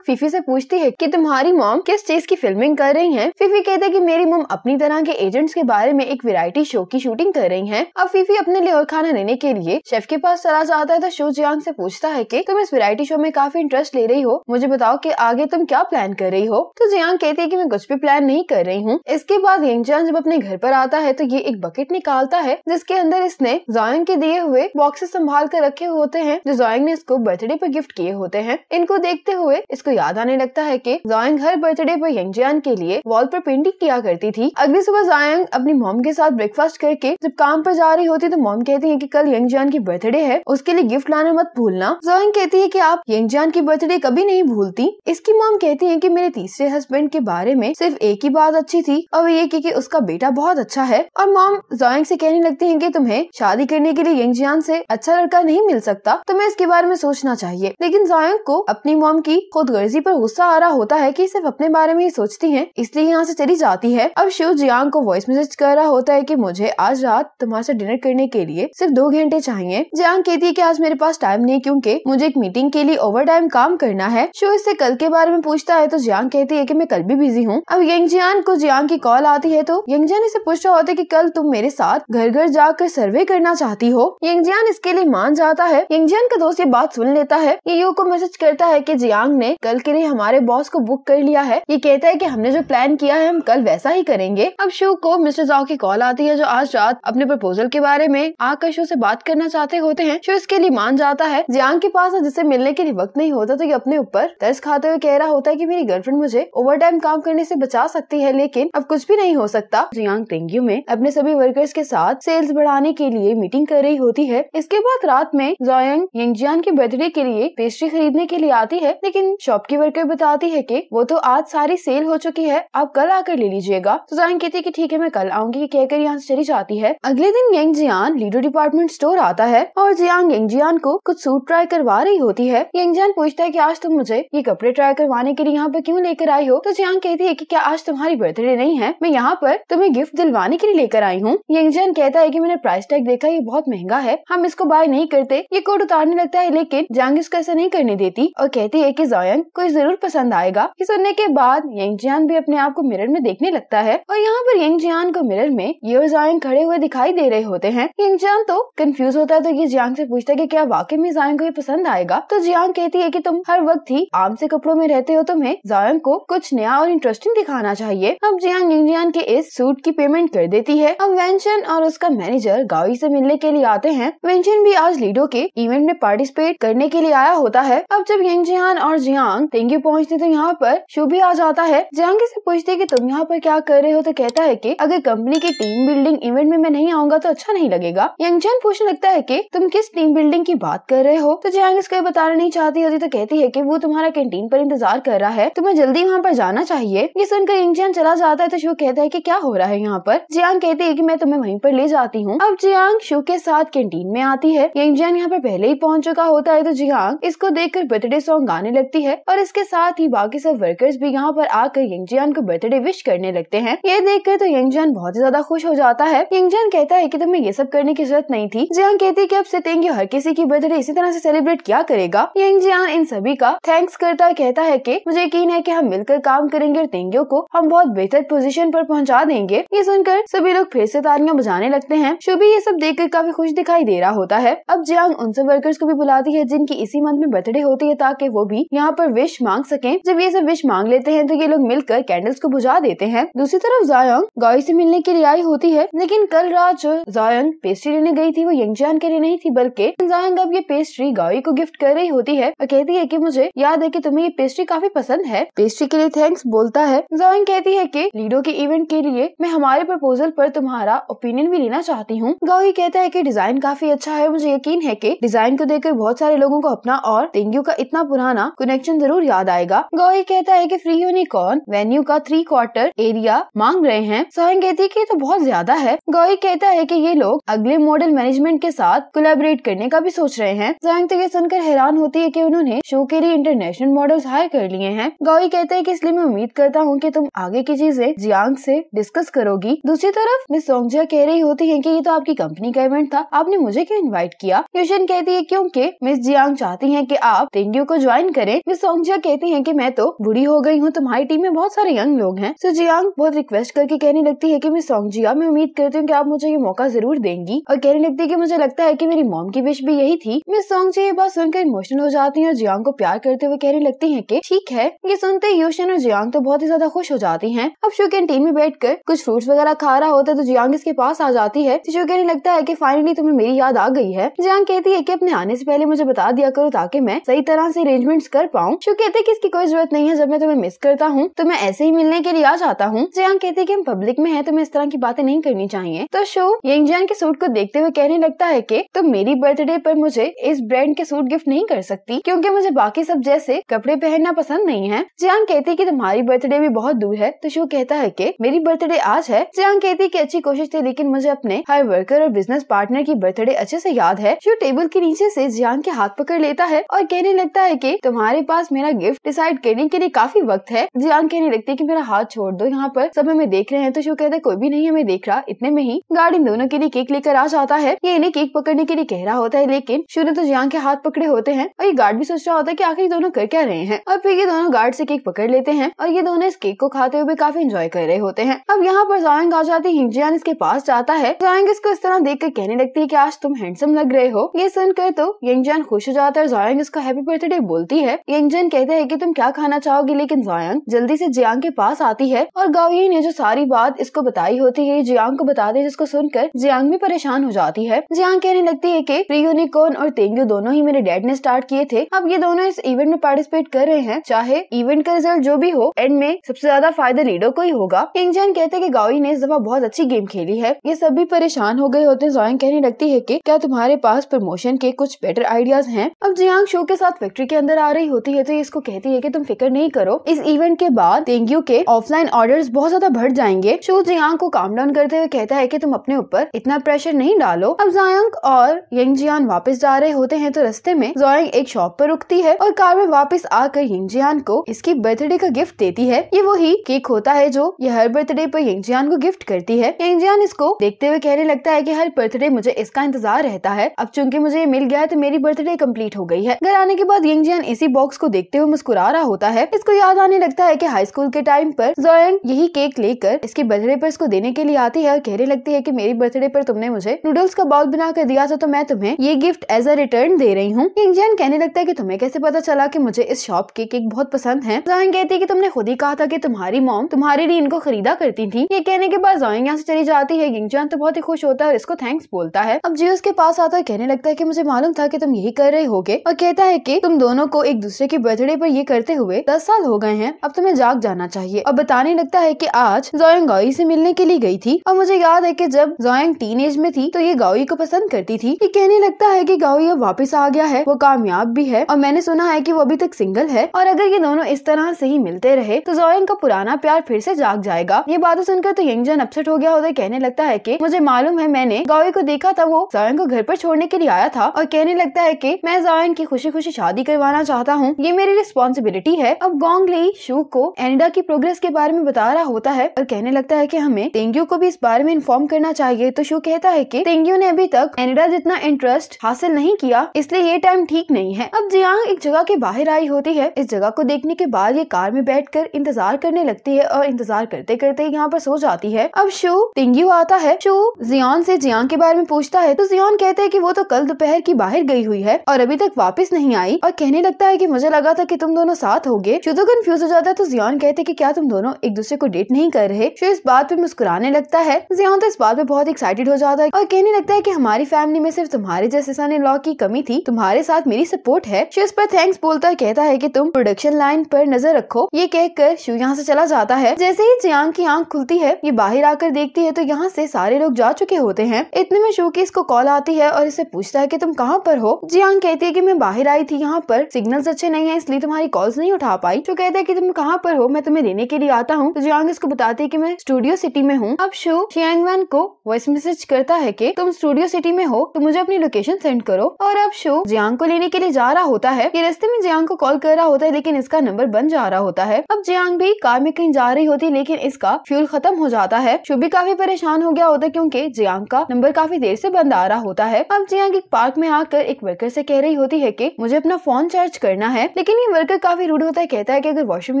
फीफी से पूछती है कि तुम्हारी मॉम किस चीज की फिल्मिंग कर रही है फीफी कहते हैं कि मेरी मॉम अपनी तरह के एजेंट्स के बारे में एक वेरायटी शो की शूटिंग कर रही है अब फीफी अपने लिए और खाना लेने के लिए शेफ के पास चला जाता है तो शो जियांग से पूछता है कि तुम इस वैरायटी शो में काफी इंटरेस्ट ले रही हो मुझे बताओ कि आगे तुम क्या प्लान कर रही हो हो तो जियांग कहती है कि मैं कुछ भी प्लान नहीं कर रही हूँ इसके बाद यंगजान जब अपने घर पर आता है तो ये एक बकेट निकालता है जिसके अंदर इसने जोयंग के दिए हुए बॉक्सेस संभाल कर रखे होते हैं जो जोयंग ने इसको बर्थडे पर गिफ्ट किए होते हैं इनको देखते हुए इसको याद आने लगता है की जोयंग हर बर्थडे पर यंगजान के लिए वॉल पर पेंटिंग किया करती थी अगली सुबह जोयंग अपनी मोम के साथ ब्रेकफास्ट करके जब काम पर जा रही होती तो मोम कहती है की कल यंगजान की बर्थडे है उसके लिए गिफ्ट लाना मत भूलना जोयंग कहती है की आप यंगजान की बर्थडे कभी नहीं भूलती इसकी मोम कहती है की मेरे तीसरे हस्बैंड के बारे में सिर्फ एक ही बात अच्छी थी और ये की कि उसका बेटा बहुत अच्छा है और मॉम जोयंग से कहने लगती है कि तुम्हें शादी करने के लिए यंग जियान से अच्छा लड़का नहीं मिल सकता तुम्हें इसके बारे में सोचना चाहिए लेकिन जोयंग को अपनी मॉम की खुद गर्जी पर गुस्सा आ रहा होता है की सिर्फ अपने बारे में ही सोचती है इसलिए यहाँ से चली जाती है अब शिव जियांग को वॉइस मैसेज कर रहा होता है की मुझे आज रात तुम्हारे साथ डिनर करने के लिए सिर्फ दो घंटे चाहिए जियांग कहती है की आज मेरे पास टाइम नहीं क्यूँकी मुझे एक मीटिंग के लिए ओवर टाइम काम करना है शिव इससे कल के बारे में पूछता है तो जियांग जियांग कहती है कि मैं कल भी बिजी हूँ अब यंग जियान को जियांग की कॉल आती है तो यंग जियान इसे पूछ रहा होता है की कल तुम मेरे साथ घर घर जाकर सर्वे करना चाहती हो यंग जियान इसके लिए मान जाता है यंग जियान का दोस्त ये बात सुन लेता है ये यू को मैसेज करता है की जियांग ने कल के लिए हमारे बॉस को बुक कर लिया है ये कहता है की हमने जो प्लान किया है हम कल वैसा ही करेंगे अब शू को मिस्टर जाओ की कॉल आती है जो आज रात अपने प्रपोजल के बारे में आकर शो से बात करना चाहते होते हैं शो इसके लिए मान जाता है जियांग के पास जिसे मिलने के लिए वक्त नहीं होता तो ये अपने ऊपर तर्ज खाते हुए कह रहा होता है की मेरी गर्लफ्रेंड गर्लफ्रेंड मुझे ओवर टाइम काम करने से बचा सकती है लेकिन अब कुछ भी नहीं हो सकता जियांग टेंग्यू में अपने सभी वर्कर्स के साथ सेल्स बढ़ाने के लिए मीटिंग कर रही होती है इसके बाद रात में जोयंग यंगजियान के बर्थडे के लिए पेस्ट्री खरीदने के लिए आती है लेकिन शॉप की वर्कर बताती है की वो तो आज सारी सेल हो चुकी है आप कल आकर ले लीजिएगा तो जोयंग कहती है की ठीक है मैं कल आऊंगी कहकर यहाँ ऐसी चली जाती है अगले दिन Yang Jian Lido department store आता है और जियांग यंग जियान को कुछ सूट ट्राई करवा रही होती है यंग जियान पूछता है की आज तुम मुझे ये कपड़े ट्राई करवाने के लिए यहाँ पे क्यूँ लेकर आई हो तो जियांग कहती है कि क्या आज तुम्हारी बर्थडे नहीं है मैं यहाँ पर तुम्हें गिफ्ट दिलवाने के लिए लेकर आई हूँ यंगजन कहता है कि मैंने प्राइस टैग देखा ये बहुत महंगा है हम इसको बाय नहीं करते ये कोट उतारने लगता है लेकिन जियांग इसको ऐसा नहीं करने देती और कहती है की जोयंग को जरूर पसंद आएगा ये सुनने के बाद यंगजियान भी अपने आप को मिरर में देखने लगता है और यहाँ पर यंगजियान को मिरर में ये और जोयंग खड़े हुए दिखाई दे रहे होते हैं यंगजियान तो कंफ्यूज होता है तो ये जियांग से पूछता है कि क्या वाकई में जोयंग को ये पसंद आएगा तो जियांग कहती है कि तुम हर वक्त ही आम से कपड़ों में रहते हो तुम्हें तो जोयंग जियांग को कुछ नया और इंटरेस्टिंग दिखाना चाहिए अब जियांग जियान के इस सूट की पेमेंट कर देती है अब वेंशन और उसका मैनेजर गावी से मिलने के लिए आते हैं वेंशन भी आज लीडो के इवेंट में पार्टिसिपेट करने के लिए आया होता है अब जब यंग जियान और जियांग तेंगी पहुँचते तो यहाँ पर शो भी आ जाता है जियांग से पूछते की तुम यहाँ पर क्या कर रहे हो तो कहता है की अगर कंपनी की टीम बिल्डिंग इवेंट में मैं नहीं आऊंगा तो अच्छा नहीं लगेगा यंग जियान पूछने लगता है की तुम किस टीम बिल्डिंग की बात कर रहे हो तो जियांग इसको बताना नहीं चाहती होती तो कहती है की वो तुम्हारा कैंटीन पर इंतजार कर रहा है तुम्हें जल्दी वहाँ पर जाना चाहिए ये सुनकर इंगजियांग चला जाता है तो शू कहता है की क्या हो रहा है यहाँ पर जियांग कहती है की मैं तुम्हें वहीं पर ले जाती हूँ अब जियांग शू के साथ कैंटीन में आती है इंगजियांग यहाँ पर पहले ही पहुँच चुका होता है तो जियांग इसको कर बर्थडे सॉन्ग गाने लगती है और इसके साथ ही बाकी सब वर्कर्स भी यहाँ पर आकर यंगजियान को बर्थडे विश करने लगते हैं ये कर तो यंगजान बहुत ज्यादा खुश हो जाता है यंगजान कहता है कि तुम्हें ये सब करने की जरूरत नहीं थी जियांग कहती है कि अब सितेंगे हर किसी की बर्थडे इसी तरह से सेलिब्रेट क्या करेगा यंगजान इन सभी का थैंक्स करता कहता है की मुझे यकीन है कि हम मिलकर काम करेंगे और तेंगियों को हम बहुत बेहतर पोजीशन पर पहुंचा देंगे ये सुनकर सभी लोग फिर से तालियां बजाने लगते हैं शुभी ये सब देखकर काफी खुश दिखाई दे रहा होता है अब जियांग उन सब वर्कर्स को भी बुलाती है जिनकी इसी मंथ में बर्थडे होती है ताकि वो भी यहाँ पर विश मांग सके जब ये सब विश मांग लेते हैं तो ये लोग मिलकर कैंडल्स को बुझा देते हैं दूसरी तरफ जायंग गाय से मिलने के लिए आई होती है लेकिन कल रात जो जायंग पेस्ट्री लेने गई थी वो यंगजान के लिए नहीं थी बल्कि जायंग अब ये पेस्ट्री गाय को गिफ्ट कर रही होती है और कहती है की मुझे याद है की तुम्हें ये पेस्ट्री काफी पसंद है पेस्ट्री के लिए थैंक्स बोलता है जोइंग कहती है कि लीडो के इवेंट के लिए मैं हमारे प्रपोजल पर तुम्हारा ओपिनियन भी लेना चाहती हूँ गौरी कहता है कि डिजाइन काफी अच्छा है मुझे यकीन है कि डिजाइन को देखकर बहुत सारे लोगों को अपना और तेंगू का इतना पुराना कनेक्शन जरूर याद आएगा गौरी कहता है की फ्री यूनिकॉर्न वेन्यू का थ्री क्वार्टर एरिया मांग रहे हैं सोइंग कहती है की तो बहुत ज्यादा है गाओई कहता है की ये लोग अगले मॉडल मैनेजमेंट के साथ कोलेबरेट करने का भी सोच रहे हैं जोइंग तो ये सुनकर हैरान होती है की उन्होंने शो के लिए इंटरनेशनल मॉडल हायर कर लिए हैं गाओई कहते हैं कि इसलिए मैं उम्मीद करता हूँ कि तुम आगे की चीजें जियांग से डिस्कस करोगी दूसरी तरफ मिस सोंगजिया कह रही होती है कि ये तो आपकी कंपनी का इवेंट था आपने मुझे क्यों इनवाइट किया यूशन कहती है क्योंकि मिस जियांग चाहती हैं कि आप तेंगियो को ज्वाइन करें मिस सोंगजिया कहती है कि मैं तो बुढ़ी हो गई हूँ तुम्हारी टीम में बहुत सारे यंग लोग हैं सो जियांग बहुत रिक्वेस्ट करके कहने लगती है की मिस सोंगजिया मैं उम्मीद करती हूँ की आप मुझे ये मौका जरूर देंगी और कहने लगती है की मुझे लगता है की मेरी मॉम की विश भी यही थी मिस सोंगजिया ये बात सुनकर इमोशनल हो जाती है और जियांग को प्यार करते हुए कहने लगती है की ठीक है ये सुन सुनते ही यूशन और जियांग तो बहुत ही ज्यादा खुश हो जाती है अब शो कैंटीन में बैठ कर कुछ फ्रूट्स वगैरह खा रहा होता है तो जियांग इसके पास आ जाती है तो शो कहने लगता है की फाइनली तुम्हें मेरी याद आ गई है जियांग कहती है की अपने आने से पहले मुझे बता दिया करो ताकि मैं सही तरह से अरेंजमेंट कर पाऊँ शो कहते हैं की इसकी कोई जरूरत नहीं है जब मैं तुम्हें मिस करता हूँ तो मैं ऐसे ही मिलने के लिए आ जाता हूँ जियांग कहती है की हम पब्लिक में है तुम्हें इस तरह की बातें नहीं करनी चाहिए तो शो यंग जियांग के सूट को देखते हुए कहने लगता है की तुम मेरी बर्थडे पर मुझे इस ब्रांड के सूट गिफ्ट नहीं कर सकती क्यूँकी मुझे बाकी सब जैसे कपड़े पहनना पसंद नहीं है जियांग कहती है कि तुम्हारी बर्थडे भी बहुत दूर है तो शिव कहता है कि मेरी बर्थडे आज है जियांग कहती है कि अच्छी कोशिश थी लेकिन मुझे अपने हर वर्कर और बिजनेस पार्टनर की बर्थडे अच्छे से याद है शिव टेबल के नीचे से जियांग के हाथ पकड़ लेता है और कहने लगता है कि तुम्हारे पास मेरा गिफ्ट डिसाइड करने के लिए काफी वक्त है जियांग कहने लगती है की मेरा हाथ छोड़ दो यहाँ पर सब हमें देख रहे हैं तो शिव कहता है कोई भी नहीं हमें देख रहा इतने में ही गार्ड इन दोनों के लिए केक लेकर आ जाता है ये इन्हें केक पकड़ने के लिए कह रहा होता है लेकिन शिव ने तो जियांग के हाथ पकड़े होते हैं और ये गार्ड भी सोच रहा होता है की आखिर दोनों कर क्या रहे हैं और फिर ये दोनों गार्ड से केक पकड़ लेते हैं और ये दोनों इस केक को खाते हुए काफी इंजॉय कर रहे होते हैं अब यहाँ पर जोयंग आ जाती हिंगजियान इसके पास जाता है जॉयंग इसको इस तरह देख कर कहने लगती है की आज तुम हैंडसम लग रहे हो ये सुनकर तो यंगजान खुश हो जाता है जोयंग इसका हैप्पी बर्थडे बोलती है यंगजान कहते हैं की तुम क्या खाना चाहोगी लेकिन जोयंग जल्दी ऐसी जियांग के पास आती है और गावी ने जो सारी बात इसको बताई होती है जियांग को बताते हैं जिसको सुनकर जियांग भी परेशान हो जाती है जियांग कहने लगती है की रियूनिकॉर्न और तेंगू दोनों ही मेरे डैड ने स्टार्ट किए थे अब ये दोनों इस इवेंट में पार्टिसिपेट कर रहे हैं चाहे इवेंट इनका का रिजल्ट जो भी हो एंड में सबसे ज्यादा फायदा लीडो को ही होगा किंग जैन कहते हैं कि गावी ने इस दफा बहुत अच्छी गेम खेली है ये सभी परेशान हो गए होते जोयंग कहने लगती है कि क्या तुम्हारे पास प्रमोशन के कुछ बेटर आइडियाज हैं अब जियांग शो के साथ फैक्ट्री के अंदर आ रही होती है तो इसको कहती है की तुम फिक्र नहीं करो इस इवेंट के बाद डेंगू के ऑफलाइन ऑर्डर बहुत ज्यादा बढ़ जाएंगे शो जियांग को काम डाउन करते हुए कहता है की तुम अपने ऊपर इतना प्रेशर नहीं डालो अब जायंग और यंग जियान वापस जा रहे होते हैं तो रस्ते में जोयंग एक शॉप पर रुकती है और कार में वापस आकर यंग जियान को इसकी की बर्थडे का गिफ्ट देती है ये वही केक होता है जो ये हर बर्थडे पर यंगजियान को गिफ्ट करती है यंगजियान इसको देखते हुए कहने लगता है की हर बर्थडे मुझे इसका इंतजार रहता है अब चूंकि मुझे ये मिल गया है तो मेरी बर्थडे कम्प्लीट हो गई है घर आने के बाद यंगजियान इसी बॉक्स को देखते हुए मुस्कुरा रहा होता है इसको याद आने लगता है की हाई स्कूल के टाइम आरोप जॉयन यही केक लेकर इसके बर्थडे पर इसको देने के लिए आती है और कहने लगती है की मेरी बर्थडे पर तुमने मुझे नूडल्स का बॉल बना कर दिया था तो मैं तुम्हें ये गिफ्ट एज अ रिटर्न दे रही हूँ यंगजियान कहने लगता है की तुम्हें कैसे पता चला की मुझे इस शॉप के केक बहुत पसंद है जोइन कहती है कि तुमने खुद ही कहा था कि तुम्हारी मॉम तुम्हारे लिए इनको खरीदा करती थी ये कहने के बाद जोइन यहाँ से चली जाती है गिंगजान तो बहुत ही खुश होता है और इसको थैंक्स बोलता है अब जियो उसके पास आता है कहने लगता है की मुझे मालूम था की तुम यही कर रहे गे और कहता है की तुम दोनों को एक दूसरे के बर्थडे पर ये करते हुए दस साल हो गए हैं अब तुम्हें जाग जाना चाहिए और बताने लगता है की आज जोयंग गाई से मिलने के लिए गई थी और मुझे याद है की जब जोयंग टीन में थी तो ये गाई को पसंद करती थी ये कहने लगता है की गाई अब वापिस आ गया है वो कामयाब भी है और मैंने सुना है की वो अभी तक सिंगल है और अगर ये दोनों इस तरह तरह से ही मिलते रहे तो जोयंग का पुराना प्यार फिर से जाग जाएगा ये बात सुनकर तो यंगजन अपसेट हो गया होता कहने लगता है की मुझे मालूम है मैंने गावे को देखा था वो जोयंग को घर पर छोड़ने के लिए आया था और कहने लगता है की मैं जोयंग की खुशी खुशी शादी करवाना चाहता हूँ ये मेरी रिस्पॉन्सिबिलिटी है अब गोंग ली शू को एनिडा की प्रोग्रेस के बारे में बता रहा होता है और कहने लगता है की हमें तेंग्यू को भी इस बारे में इन्फॉर्म करना चाहिए तो शू कहता है की तेंग्यू ने अभी तक एनिडा जितना इंटरेस्ट हासिल नहीं किया इसलिए ये टाइम ठीक नहीं है अब जियांग एक जगह के बाहर आई होती है इस जगह को देखने के बाद बाद ये कार में बैठकर इंतजार करने लगती है और इंतजार करते करते यहाँ पर सो जाती है अब शू तिंगयू आता है शू जियान से जियान के बारे में पूछता है तो जियान कहते हैं कि वो तो कल दोपहर की बाहर गई हुई है और अभी तक वापस नहीं आई और कहने लगता है की मुझे लगा था की तुम दोनों साथ गए शू तो कन्फ्यूज हो जाता है तो जियान कहते की क्या तुम दोनों एक दूसरे को डेट नहीं कर रहे शू इस बात पे मुस्कुराने लगता है जियान तो इस बात पे बहुत एक्साइटेड हो जाता है और कहने लगता है की हमारी फैमिली में सिर्फ तुम्हारे जैसे सन लॉ की कमी थी तुम्हारे साथ मेरी सपोर्ट है शू इस पर थैंक्स बोलता कहता है की तुम प्रोडक्शन लाइन पर नजर रखो ये कहकर शिव यहाँ से चला जाता है जैसे ही चियांग की आंख खुलती है ये बाहर आकर देखती है तो यहाँ से सारे लोग जा चुके होते हैं इतने में शिव की इसको कॉल आती है और इसे पूछता है की तुम कहाँ पर हो जियांग कहती है की मैं बाहर आई थी यहाँ पर सिग्नल्स अच्छे नहीं है इसलिए तुम्हारी कॉल्स नहीं उठा पाई जो कहते हैं की तुम कहाँ पर हो मैं तुम्हें लेने के लिए आता हूँ तो जियांग इसको बताती है की मैं स्टूडियो सिटी में हूँ अब शू चियांगवान को वॉइस मैसेज करता है की तुम स्टूडियो सिटी में हो तो मुझे अपनी लोकेशन सेंड करो और अब शो जियांग को लेने के लिए जा रहा होता है ये रस्ते में जियांग को कॉल कर रहा होता है लेकिन इसका नंबर बन जा रहा होता है अब जियांग भी कार में कहीं जा रही होती लेकिन इसका फ्यूल खत्म हो जाता है शुभ भी काफी परेशान हो गया होता क्योंकि जियांग का नंबर काफी देर से बंद आ रहा होता है अब जियांग एक पार्क में आकर एक वर्कर से कह रही होती है कि मुझे अपना फोन चार्ज करना है लेकिन ये वर्कर काफी रूड होता है कहता है कि अगर वॉशरूम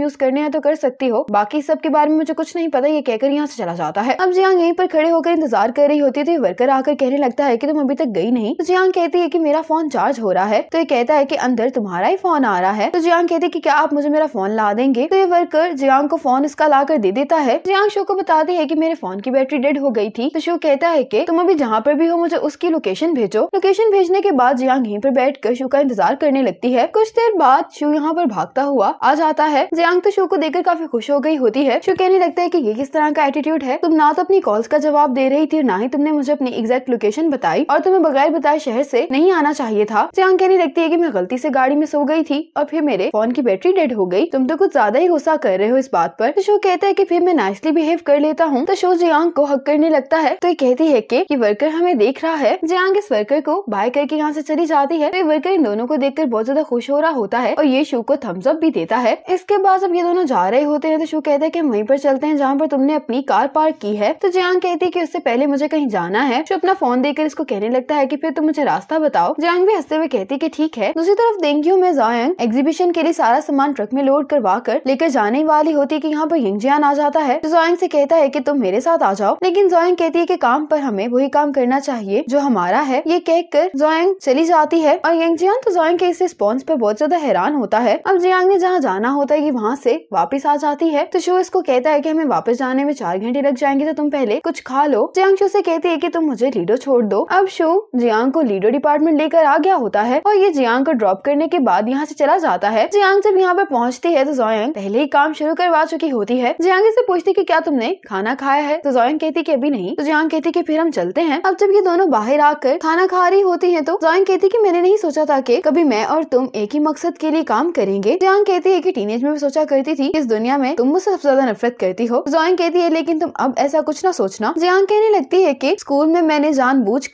यूज करने हैं तो कर सकती हो बाकी सब के बारे में मुझे कुछ नहीं पता ये कहकर यहाँ से चला जाता है अब जियांग यहीं पर खड़े होकर इंतजार कर रही होती है तो ये वर्कर आकर कहने लगता है की तुम अभी तक गई नहीं तो जियांग कहती है की मेरा फोन चार्ज हो रहा है तो ये कहता है की अंदर तुम्हारा ही फोन आ रहा है तो जियांग कहती है की क्या आप मुझे मेरा फोन ला देंगे तो ये वर्कर जियांग को फोन इसका ला कर दे देता है जियांग शो को बताती है की मेरे फोन की बैटरी डेड हो गई थी तो शो कहता है की तुम अभी जहाँ पर भी हो मुझे उसकी लोकेशन भेजो लोकेशन भेजने के बाद जियांग यहीं पर बैठ कर शो का इंतजार करने लगती है कुछ देर बाद शो यहाँ पर भागता हुआ आ जाता है जियांग तो शो को देखकर काफी खुश हो गई होती है शो कहने लगता है की ये किस तरह का एटीट्यूड है तुम ना तो अपनी कॉल्स का जवाब दे रही थी ना ही तुमने मुझे अपनी एग्जैक्ट लोकेशन बताई और तुम्हें बगैर बताए शहर से नहीं आना चाहिए था जियांग कहने लगती है की मैं गलती से गाड़ी में सो गई थी और फिर मेरे फोन की बैटरी डेड हो गई तुम तो कुछ ज्यादा ही गुस्सा कर रहे हो इस बात पर तो शो कहता है कि फिर मैं नाइसली बिहेव कर लेता हूँ तो शो जियांग को हक करने लगता है तो ये कहती है कि, कि वर्कर हमें देख रहा है जियांग इस वर्कर को बाय करके यहाँ से चली जाती है तो ये वर्कर इन दोनों को कर बहुत ज्यादा खुश हो रहा होता है और ये शो को थम्स अप भी देता है इसके बाद जब ये दोनों जा रहे होते हैं तो शो कहते है की हम वहीं पर चलते हैं जहाँ पर तुमने अपनी कार पार्क की है तो जियांग कहती है की उससे पहले मुझे कहीं जाना है शो अपना फोन देकर इसको कहने लगता है की फिर तुम मुझे रास्ता बताओ जियांग भी हंसते हुए कहती की ठीक है दूसरी तरफ देंगी मैं जायंग एग्जीबिशन के लिए सारा सामान ट्रक में में लोड करवा कर लेकर जाने वाली होती है की यहाँ पर यंगजियान आ जाता है तो जोयंग से कहता है की तुम मेरे साथ आ जाओ लेकिन जोयंग कहती है की काम पर हमें वही काम करना चाहिए जो हमारा है ये कहकर जोयंग चली जाती है और यंगजियान तो जोयंग के इस रिस्पॉन्स पर बहुत ज्यादा हैरान होता है अब जियांग ने जहाँ जाना होता है की वहाँ से वापिस आ जाती है तो शो इसको कहता है की हमें वापस जाने में चार घंटे लग जाएंगे तो तुम पहले कुछ खा लो जियांग शो से कहती है की तुम मुझे लीडो छोड़ दो अब शो जियांग को लीडो डिपार्टमेंट लेकर आ गया होता है और ये जियांग को ड्रॉप करने के बाद यहाँ से चला जाता है जियांग जब यहाँ पर पहुँच पहुंचती है तो जोयंग पहले ही काम शुरू करवा चुकी होती है जियांग से पूछती की क्या तुमने खाना खाया है तो जोयंग कहती की अभी नहीं तो जियांग कहती की फिर हम चलते हैं अब जब ये दोनों बाहर आकर खाना खा रही होती है तो जोयंग कहती की मैंने नहीं सोचा था की कभी मैं और तुम एक ही मकसद के लिए काम करेंगे जियांग कहती है की एज में भी सोचा करती थी इस दुनिया में तुम मुझसे सबसे ज्यादा नफरत करती हो जोयंग कहती है लेकिन तुम अब ऐसा कुछ ना सोचना जियांग कहने लगती है की स्कूल में मैंने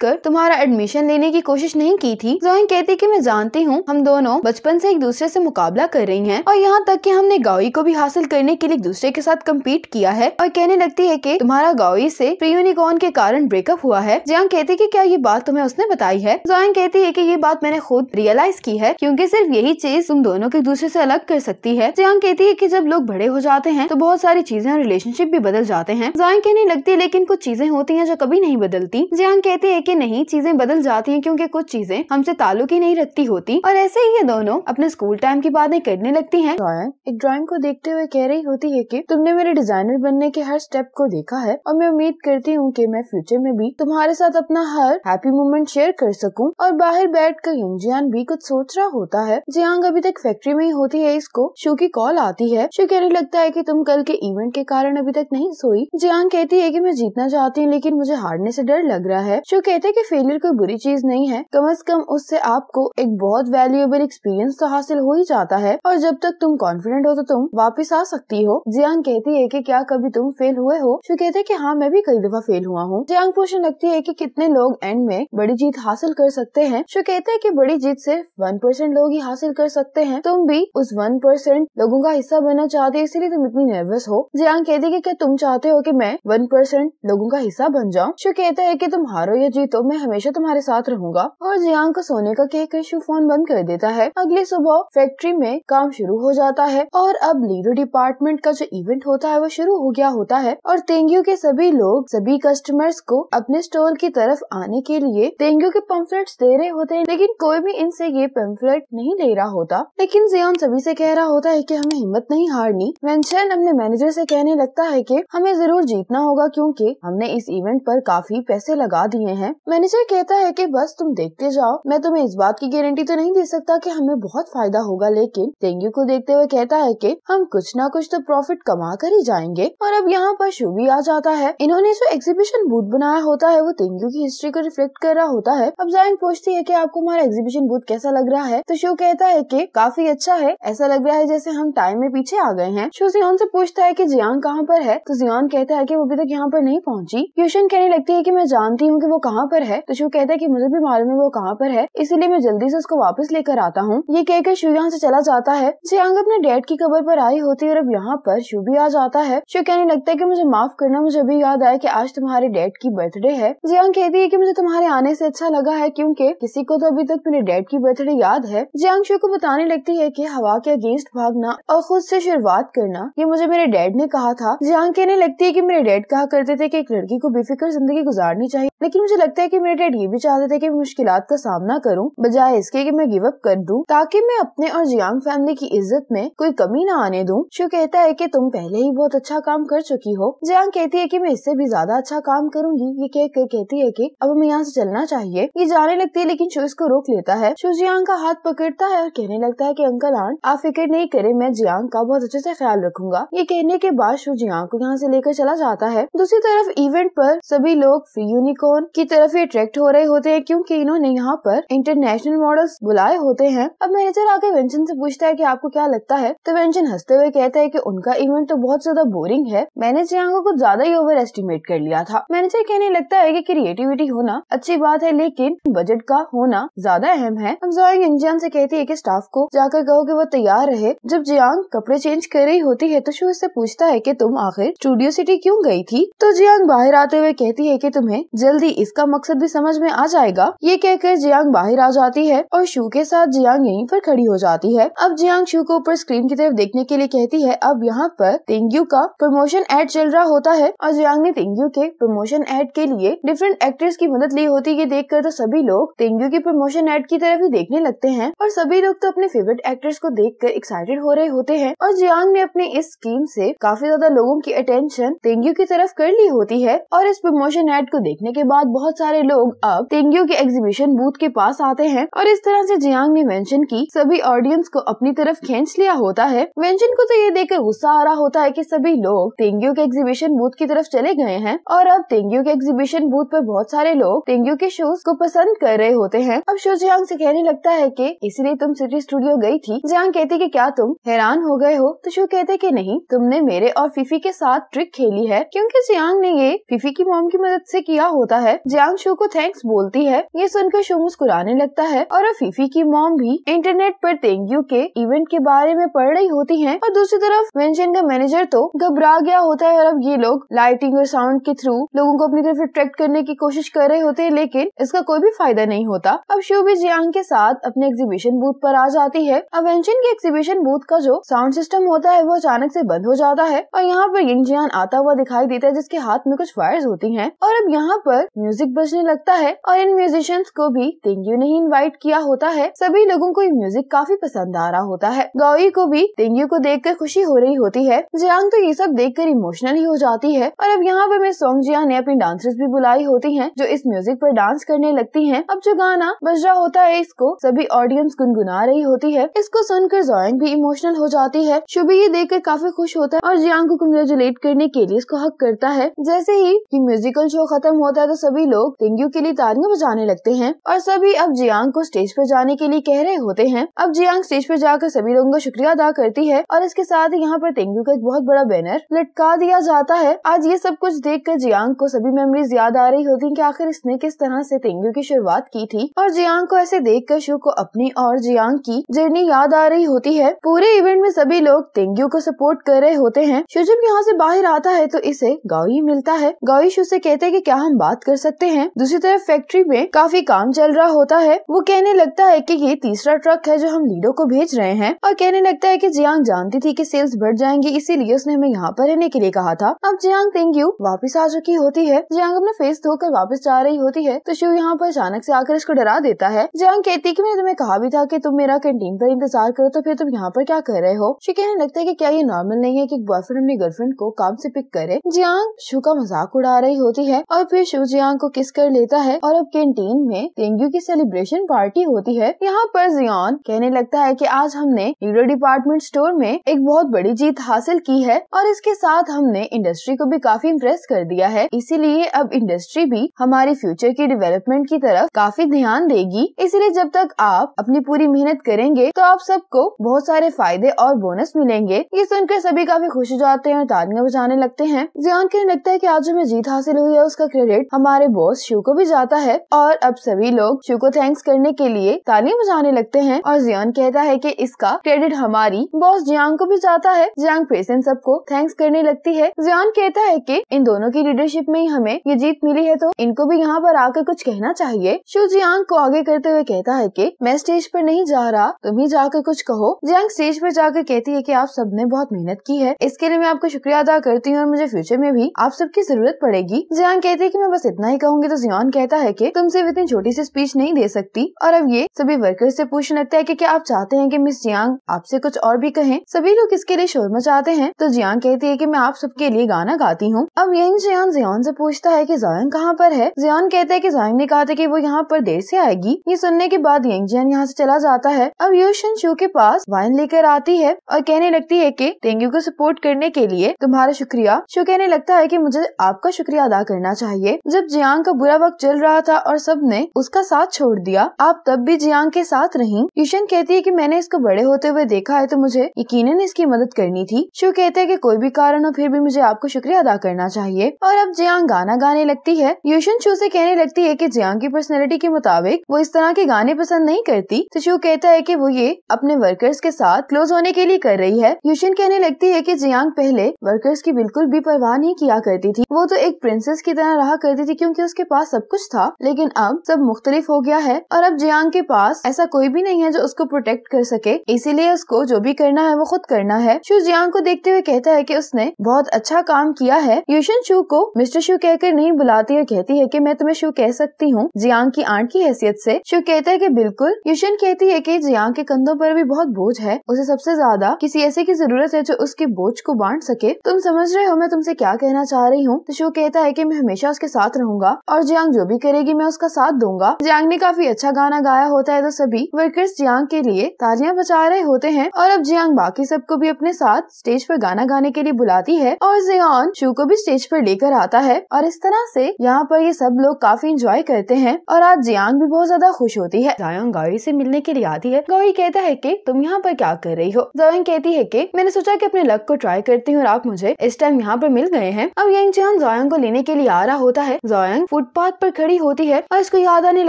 कर तुम्हारा एडमिशन लेने की कोशिश नहीं की थी जोयंग कहती की मैं जानती हूँ हम दोनों बचपन से एक दूसरे से मुकाबला कर रही है और यहाँ तक कि हमने गावी को भी हासिल करने के लिए दूसरे के साथ कम्पीट किया है और कहने लगती है कि तुम्हारा गावी से प्री यूनिकॉर्न के कारण ब्रेकअप हुआ है जियांग कहती कि क्या ये बात तुम्हें उसने बताई है जोयांग कहती है कि ये बात मैंने खुद रियलाइज की है क्योंकि सिर्फ यही चीज तुम दोनों के दूसरे से अलग कर सकती है जियांग कहती है कि जब लोग बड़े हो जाते हैं तो बहुत सारी चीजें और रिलेशनशिप भी बदल जाते हैं जोयांग कहने लगती है लेकिन कुछ चीजें होती है जो कभी नहीं बदलती जियांग कहती है कि नहीं चीजें बदल जाती है क्योंकि कुछ चीजें हमसे ताल्लुक ही नहीं रखती होती और ऐसे ही ये दोनों अपने स्कूल टाइम की बातें करने लगती हैं दौरान एक ड्राइंग को देखते हुए कह रही होती है कि तुमने मेरे डिजाइनर बनने के हर स्टेप को देखा है और मैं उम्मीद करती हूँ कि मैं फ्यूचर में भी तुम्हारे साथ अपना हर हैप्पी मोमेंट शेयर कर सकूँ और बाहर बैठ कर यंगजियान भी कुछ सोच रहा होता है जियांग अभी तक फैक्ट्री में ही होती है इसको शो की कॉल आती है शो कहने लगता है की तुम कल के इवेंट के कारण अभी तक नहीं सोई जियांग कहती है की मैं जीतना चाहती हूँ लेकिन मुझे हारने से डर लग रहा है शो कहते हैं कि फेलियर कोई बुरी चीज नहीं है कम अज कम उससे आपको एक बहुत वैल्यूएबल एक्सपीरियंस तो हासिल हो ही जाता है और जब तक तुम तुम कॉन्फिडेंट हो तो तुम वापस आ सकती हो जियांग कहती है कि क्या कभी तुम फेल हुए हो शु कहते कि हाँ मैं भी कई दफा फेल हुआ हूँ जियांग पूछने लगती है कि कितने लोग एंड में बड़ी जीत हासिल कर सकते हैं शु कहते हैं कि बड़ी जीत सिर्फ वन परसेंट लोग ही हासिल कर सकते हैं तुम भी उस वन परसेंट लोगों का हिस्सा बनना चाहते इसलिए तुम इतनी नर्वस हो जियांग कहती है क्या तुम चाहते हो कि मैं वन परसेंट लोगों का हिस्सा बन जाऊं शु कहते हैं कि तुम हारो या जीतो मैं हमेशा तुम्हारे साथ रहूंगा और जियांग को सोने का कहकर शु फोन बंद कर देता है अगले सुबह फैक्ट्री में काम शुरू हो हो जाता है और अब लीडो डिपार्टमेंट का जो इवेंट होता है वो शुरू हो गया होता है और तेंगू के सभी लोग सभी कस्टमर्स को अपने स्टोर की तरफ आने के लिए तेंगू के पंफलेट्स दे रहे होते हैं लेकिन कोई भी इनसे ये पंफलेट नहीं ले रहा होता लेकिन जियोन सभी से कह रहा होता है कि हमें हिम्मत नहीं हारनी वेंशन अपने मैनेजर से कहने लगता है कि हमें जरूर जीतना होगा क्योंकि हमने इस इवेंट पर काफी पैसे लगा दिए हैं मैनेजर कहता है कि बस तुम देखते जाओ मैं तुम्हें इस बात की गारंटी तो नहीं दे सकता कि हमें बहुत फायदा होगा लेकिन डेंगू को देख देखते हुए कहता है कि हम कुछ ना कुछ तो प्रॉफिट कमा कर ही जाएंगे और अब यहाँ पर शो भी आ जाता है इन्होंने जो एग्जीबिशन बूथ बनाया होता है वो तेंगू की हिस्ट्री को रिफ्लेक्ट कर रहा होता है अब जायंग पूछती है की आपको हमारा एग्जीबिशन बूथ कैसा लग रहा है तो शो कहता है की काफी अच्छा है ऐसा लग रहा है जैसे हम टाइम में पीछे आ गए हैं शो जियान से पूछता है की जियांग कहाँ पर है तो जियान कहता है की वो अभी तक यहाँ पर नहीं पहुँची यूशन कहने लगती है की मैं जानती हूँ की वो कहाँ पर है तो शो कहता है की मुझे भी मालूम है वो कहाँ पर है इसीलिए मैं जल्दी से उसको वापस लेकर आता हूँ ये कहकर शो यहाँ से चला जाता है जियांग प्रांग अपने डैड की कबर पर आई होती है और अब यहाँ पर शो भी आ जाता है शो कहने लगता है कि मुझे माफ करना मुझे अभी याद आया कि आज तुम्हारे डैड की बर्थडे है जियांग कहती है कि मुझे तुम्हारे आने से अच्छा लगा है क्योंकि किसी को तो अभी तक मेरे डैड की बर्थडे याद है जियांग शो को बताने लगती है की हवा के अगेंस्ट भागना और खुद ऐसी शुरुआत करना ये मुझे मेरे डैड ने कहा था जियांग कहने लगती है की मेरे डैड कहा करते थे की एक लड़की को बेफिक्र जिंदगी गुजारनी चाहिए लेकिन मुझे लगता है की मेरे डैड ये भी चाहते थे की मुश्किल का सामना करूँ बजाय इसके की मैं गिव अप कर दूँ ताकि मैं अपने और जियांग फैमिली की इज्जत इज्जत में कोई कमी ना आने दूं शिव कहता है कि तुम पहले ही बहुत अच्छा काम कर चुकी हो जियांग कहती है कि मैं इससे भी ज्यादा अच्छा काम करूंगी ये कर कहती है कि अब हमें यहाँ से चलना चाहिए ये जाने लगती है लेकिन शिव इसको रोक लेता है शिव जियांग का हाथ पकड़ता है और कहने लगता है की अंकल आंट आप फिक्र नहीं करे मैं जियांग का बहुत अच्छे ऐसी ख्याल रखूंगा ये कहने के बाद शिव जियांग को यहाँ ऐसी लेकर चला जाता है दूसरी तरफ इवेंट आरोप सभी लोग फ्री यूनिकॉर्न की तरफ अट्रैक्ट हो रहे होते हैं क्यूँकी इन्होंने यहाँ आरोप इंटरनेशनल मॉडल्स बुलाए होते हैं अब मैनेजर आगे वेंचन से पूछता है कि आपको क्या लगता है तो व्यंजन हंसते हुए कहता है कि उनका इवेंट तो बहुत ज्यादा बोरिंग है मैंने जियांग को कुछ ज्यादा ही ओवर एस्टिमेट कर लिया था मैनेजर कहने लगता है कि क्रिएटिविटी होना अच्छी बात है लेकिन बजट का होना ज्यादा अहम है अब जोयांग इंजियान से कहती है की स्टाफ को जाकर कहो की वो तैयार रहे जब जियांग कपड़े चेंज कर रही होती है तो शू इससे पूछता है की तुम आखिर स्टूडियो सिटी क्यूँ गयी थी तो जियांग बाहर आते हुए कहती है की तुम्हे जल्दी इसका मकसद भी समझ में आ जाएगा ये कहकर जियांग बाहर आ जाती है और शू के साथ जियांग यहीं पर खड़ी हो जाती है अब जियांग शू को ऊपर स्क्रीन की तरफ देखने के लिए कहती है अब यहाँ पर तेंगू का प्रमोशन एड चल रहा होता है और जियांग ने तेंगू के प्रमोशन एड के लिए डिफरेंट एक्ट्रेस की मदद ली होती है देख कर तो सभी लोग तेंगू के प्रमोशन एड की तरफ ही देखने लगते हैं और सभी लोग तो अपने फेवरेट एक्ट्रेस को देख कर एक्साइटेड हो रहे होते हैं और जियांग ने अपने इस स्कीम ऐसी काफी ज्यादा लोगों की अटेंशन तेंगू की तरफ कर ली होती है और इस प्रमोशन एड को देखने के बाद बहुत सारे लोग अब तेंगू के एग्जीबिशन बूथ के पास आते हैं और इस तरह से जियांग ने मेंशन की सभी ऑडियंस को अपनी तरफ खींच लिया होता है व्यंजन को तो ये देखकर गुस्सा आ रहा होता है कि सभी लोग तेंगू के एग्जीबिशन बूथ की तरफ चले गए हैं और अब तेंगू के एग्जीबिशन बूथ पर बहुत सारे लोग तेंगू के शोज को पसंद कर रहे होते हैं अब शो जियांग से कहने लगता है कि इसलिए तुम सिटी स्टूडियो गई थी जियांग कहती कि क्या तुम हैरान हो गए हो तो शो कहते कि नहीं तुमने मेरे और फिफी के साथ ट्रिक खेली है क्योंकि जियांग ने ये फिफी की मोम की मदद से किया होता है जियांग शो को थैंक्स बोलती है ये सुनकर शो मुस्कुराने लगता है और अब फिफी की मोम भी इंटरनेट पर तेंगू के इवेंट के बाद बारे में पढ़ रही होती है और दूसरी तरफ वेंशन का मैनेजर तो घबरा गया होता है और अब ये लोग लाइटिंग और साउंड के थ्रू लोगों को अपनी तरफ अट्रैक्ट करने की कोशिश कर रहे होते हैं लेकिन इसका कोई भी फायदा नहीं होता अब शिव भी जियांग के साथ अपने एग्जीबिशन बूथ पर आ जाती है अब वेंशन के एग्जीबिशन बूथ का जो साउंड सिस्टम होता है वो अचानक से बंद हो जाता है और यहाँ पर यंग जियान आता हुआ दिखाई देता है जिसके हाथ में कुछ वायर्स होती हैं और अब यहाँ पर म्यूजिक बजने लगता है और इन म्यूजिशियंस को भी तेंगू ने ही इन्वाइट किया होता है सभी लोगों को ये म्यूजिक काफी पसंद आ रहा होता है काओई को भी तेंगू को देखकर खुशी हो रही होती है जियांग तो ये सब देखकर इमोशनल ही हो जाती है और अब यहाँ पे मैं सोंग जिया ने अपनी डांसर्स भी बुलाई होती है जो इस म्यूजिक पर डांस करने लगती है अब जो गाना बज रहा होता है इसको सभी ऑडियंस गुनगुना रही होती है इसको सुनकर जोयंग भी इमोशनल हो जाती है शुभी ये देख काफी खुश होता है और जियांग को कंग्रेचुलेट करने के लिए इसको हक करता है जैसे ही कि म्यूजिकल शो खत्म होता है तो सभी लोग तेंगू के लिए तारियां बजाने लगते हैं और सभी अब जियांग को स्टेज पर जाने के लिए कह रहे होते हैं अब जियांग स्टेज पर जाकर सभी लोग उनका शुक्रिया अदा करती है और इसके साथ ही यहाँ पर तेंगू का एक बहुत बड़ा बैनर लटका दिया जाता है आज ये सब कुछ देख कर जियांग को सभी मेमोरीज याद आ रही होती की आखिर इसने किस तरह ऐसी तेंगू की शुरुआत की थी और जियांग को ऐसे देख कर शो को अपनी और जियांग की जर्नी याद आ रही होती है पूरे इवेंट में सभी लोग तेंगू को सपोर्ट कर रहे होते हैं शो जब यहाँ ऐसी बाहर आता है तो इसे गाई मिलता है गावी शो ऐसी कहते हैं की क्या हम बात कर सकते हैं दूसरी तरफ फैक्ट्री में काफी काम चल रहा होता है वो कहने लगता है कि ये तीसरा ट्रक है जो हम लीडो को भेज रहे हैं और कहने लगता है कि जियांग जानती थी कि सेल्स बढ़ जाएंगे इसीलिए उसने हमें यहाँ पर रहने के लिए कहा था अब जियांग थैंक यू वापस आ चुकी होती है जियांग अपना फेस धोकर वापस जा रही होती है तो शिव यहाँ पर अचानक से आकर इसको डरा देता है जियांग कहती कि मैंने तुम्हें कहा भी था कि तुम मेरा कैंटीन पर इंतजार करो तो फिर तुम यहाँ पर क्या कर रहे हो शिव कहने लगता है की क्या ये नॉर्मल नहीं है की बॉयफ्रेंड अपनी गर्लफ्रेंड को काम से पिक करे जियांग शिव का मजाक उड़ा रही होती है और फिर शिव जियांग को किस कर लेता है और अब कैंटीन में यू की सेलिब्रेशन पार्टी होती है यहाँ पर जियान कहने लगता है की आज हमने यूरो डिपार्टमेंट स्टोर में एक बहुत बड़ी जीत हासिल की है और इसके साथ हमने इंडस्ट्री को भी काफी इम्प्रेस कर दिया है इसीलिए अब इंडस्ट्री भी हमारे फ्यूचर की डेवलपमेंट की तरफ काफी ध्यान देगी इसलिए जब तक आप अपनी पूरी मेहनत करेंगे तो आप सबको बहुत सारे फायदे और बोनस मिलेंगे ये सुनकर सभी काफी खुश हो जाते हैं और तालियां बजाने लगते हैं जियान के लगता है की आज हमें जीत हासिल हुई है उसका क्रेडिट हमारे बॉस शिव को भी जाता है और अब सभी लोग शिव को थैंक्स करने के लिए तालियां बजाने लगते हैं और जियान कहता है की इसका क्रेडिट क्रेडिट हमारी बॉस जियांग को भी जाता है जियांग फिर से इन सबको थैंक्स करने लगती है जियांग कहता है कि इन दोनों की लीडरशिप में ही हमें ये जीत मिली है तो इनको भी यहाँ पर आकर कुछ कहना चाहिए शु जियांग को आगे करते हुए कहता है कि मैं स्टेज पर नहीं जा रहा तुम ही जाकर कुछ कहो जियांग स्टेज पर जाकर कहती है कि आप सबने बहुत मेहनत की है इसके लिए मैं आपको शुक्रिया अदा करती हूँ और मुझे फ्यूचर में भी आप सबकी जरूरत पड़ेगी जियांग कहती है की मैं बस इतना ही कहूंगी तो जियांग कहता है की तुम सिर्फ इतनी छोटी सी स्पीच नहीं दे सकती और अब ये सभी वर्कर्स से पूछने लगता है की क्या आप चाहते हैं की मिस जियांग आपसे कुछ और भी कहें सभी लोग इसके लिए शोर मचाते हैं तो जियान कहती है कि मैं आप सबके लिए गाना गाती हूँ अब यही जियान जियान से पूछता है कि जॉयन कहाँ पर है जियान कहते हैं कि जॉयन ने कहा था कि वो यहाँ पर देर से आएगी ये सुनने के बाद यंग जियान यहाँ से चला जाता है अब यूशन शू के पास वाइन लेकर आती है और कहने लगती है की तेंगू को सपोर्ट करने के लिए तुम्हारा शुक्रिया शू कहने लगता है की मुझे आपका शुक्रिया अदा करना चाहिए जब जियांग का बुरा वक्त चल रहा था और सब ने उसका साथ छोड़ दिया आप तब भी जियांग के साथ रही यूशन कहती है की मैंने इसको बड़े होते हुए हुए देखा है तो मुझे यकीन इसकी मदद करनी थी शिव कहते हैं की कोई भी कारण हो फिर भी मुझे आपको शुक्रिया अदा करना चाहिए और अब जियांग गाना गाने लगती है यूशन शू से कहने लगती है की जियांग की पर्सनैलिटी के मुताबिक वो इस तरह के गाने पसंद नहीं करती तो शिव कहता है की वो ये अपने वर्कर्स के साथ क्लोज होने के लिए कर रही है यूशन कहने लगती है की जियांग पहले वर्कर्स की बिल्कुल भी परवाह नहीं किया करती थी वो तो एक प्रिंसेस की तरह रहा करती थी क्यूँकी उसके पास सब कुछ था लेकिन अब सब मुख्तलिफ हो गया है और अब जियांग के पास ऐसा कोई भी नहीं है जो उसको प्रोटेक्ट कर सके इसीलिए इसलिए उसको जो भी करना है वो खुद करना है शू जियांग को देखते हुए कहता है की उसने बहुत अच्छा काम किया है यूशन शू को मिस्टर शू कहकर नहीं बुलाती और कहती है कि मैं तुम्हें शू कह सकती हूँ जियांग की आंट की हैसियत ऐसी शू कहता है की बिल्कुल यूशन कहती है की जियांग के कंधों पर भी बहुत बोझ है उसे सबसे ज्यादा किसी ऐसे की जरूरत है जो उसके बोझ को बांट सके तुम समझ रहे हो मैं तुमसे क्या कहना चाह रही हूँ तो शो कहता है की मैं हमेशा उसके साथ रहूंगा और जियांग जो भी करेगी मैं उसका साथ दूंगा जियांग ने काफी अच्छा गाना गाया होता है तो सभी वर्कर्स जियांग के लिए तालियां बचा रहे होते होते हैं और अब जियांग बाकी सबको भी अपने साथ स्टेज पर गाना गाने के लिए बुलाती है और जियान शू को भी स्टेज पर लेकर आता है और इस तरह से यहाँ पर ये सब लोग काफी इंजॉय करते हैं और आज जियांग भी बहुत ज्यादा खुश होती है जायोंग गौरी से मिलने के लिए आती है गौरी कहता है की तुम यहाँ पर क्या कर रही हो जयंग कहती है की मैंने सोचा की अपने लक को ट्राई करती हूँ और आप मुझे इस टाइम यहाँ पर मिल गए हैं अब यंग जियांग जोयंग को लेने के लिए आ रहा होता है जोयंग फुटपाथ पर खड़ी होती है और इसको याद आने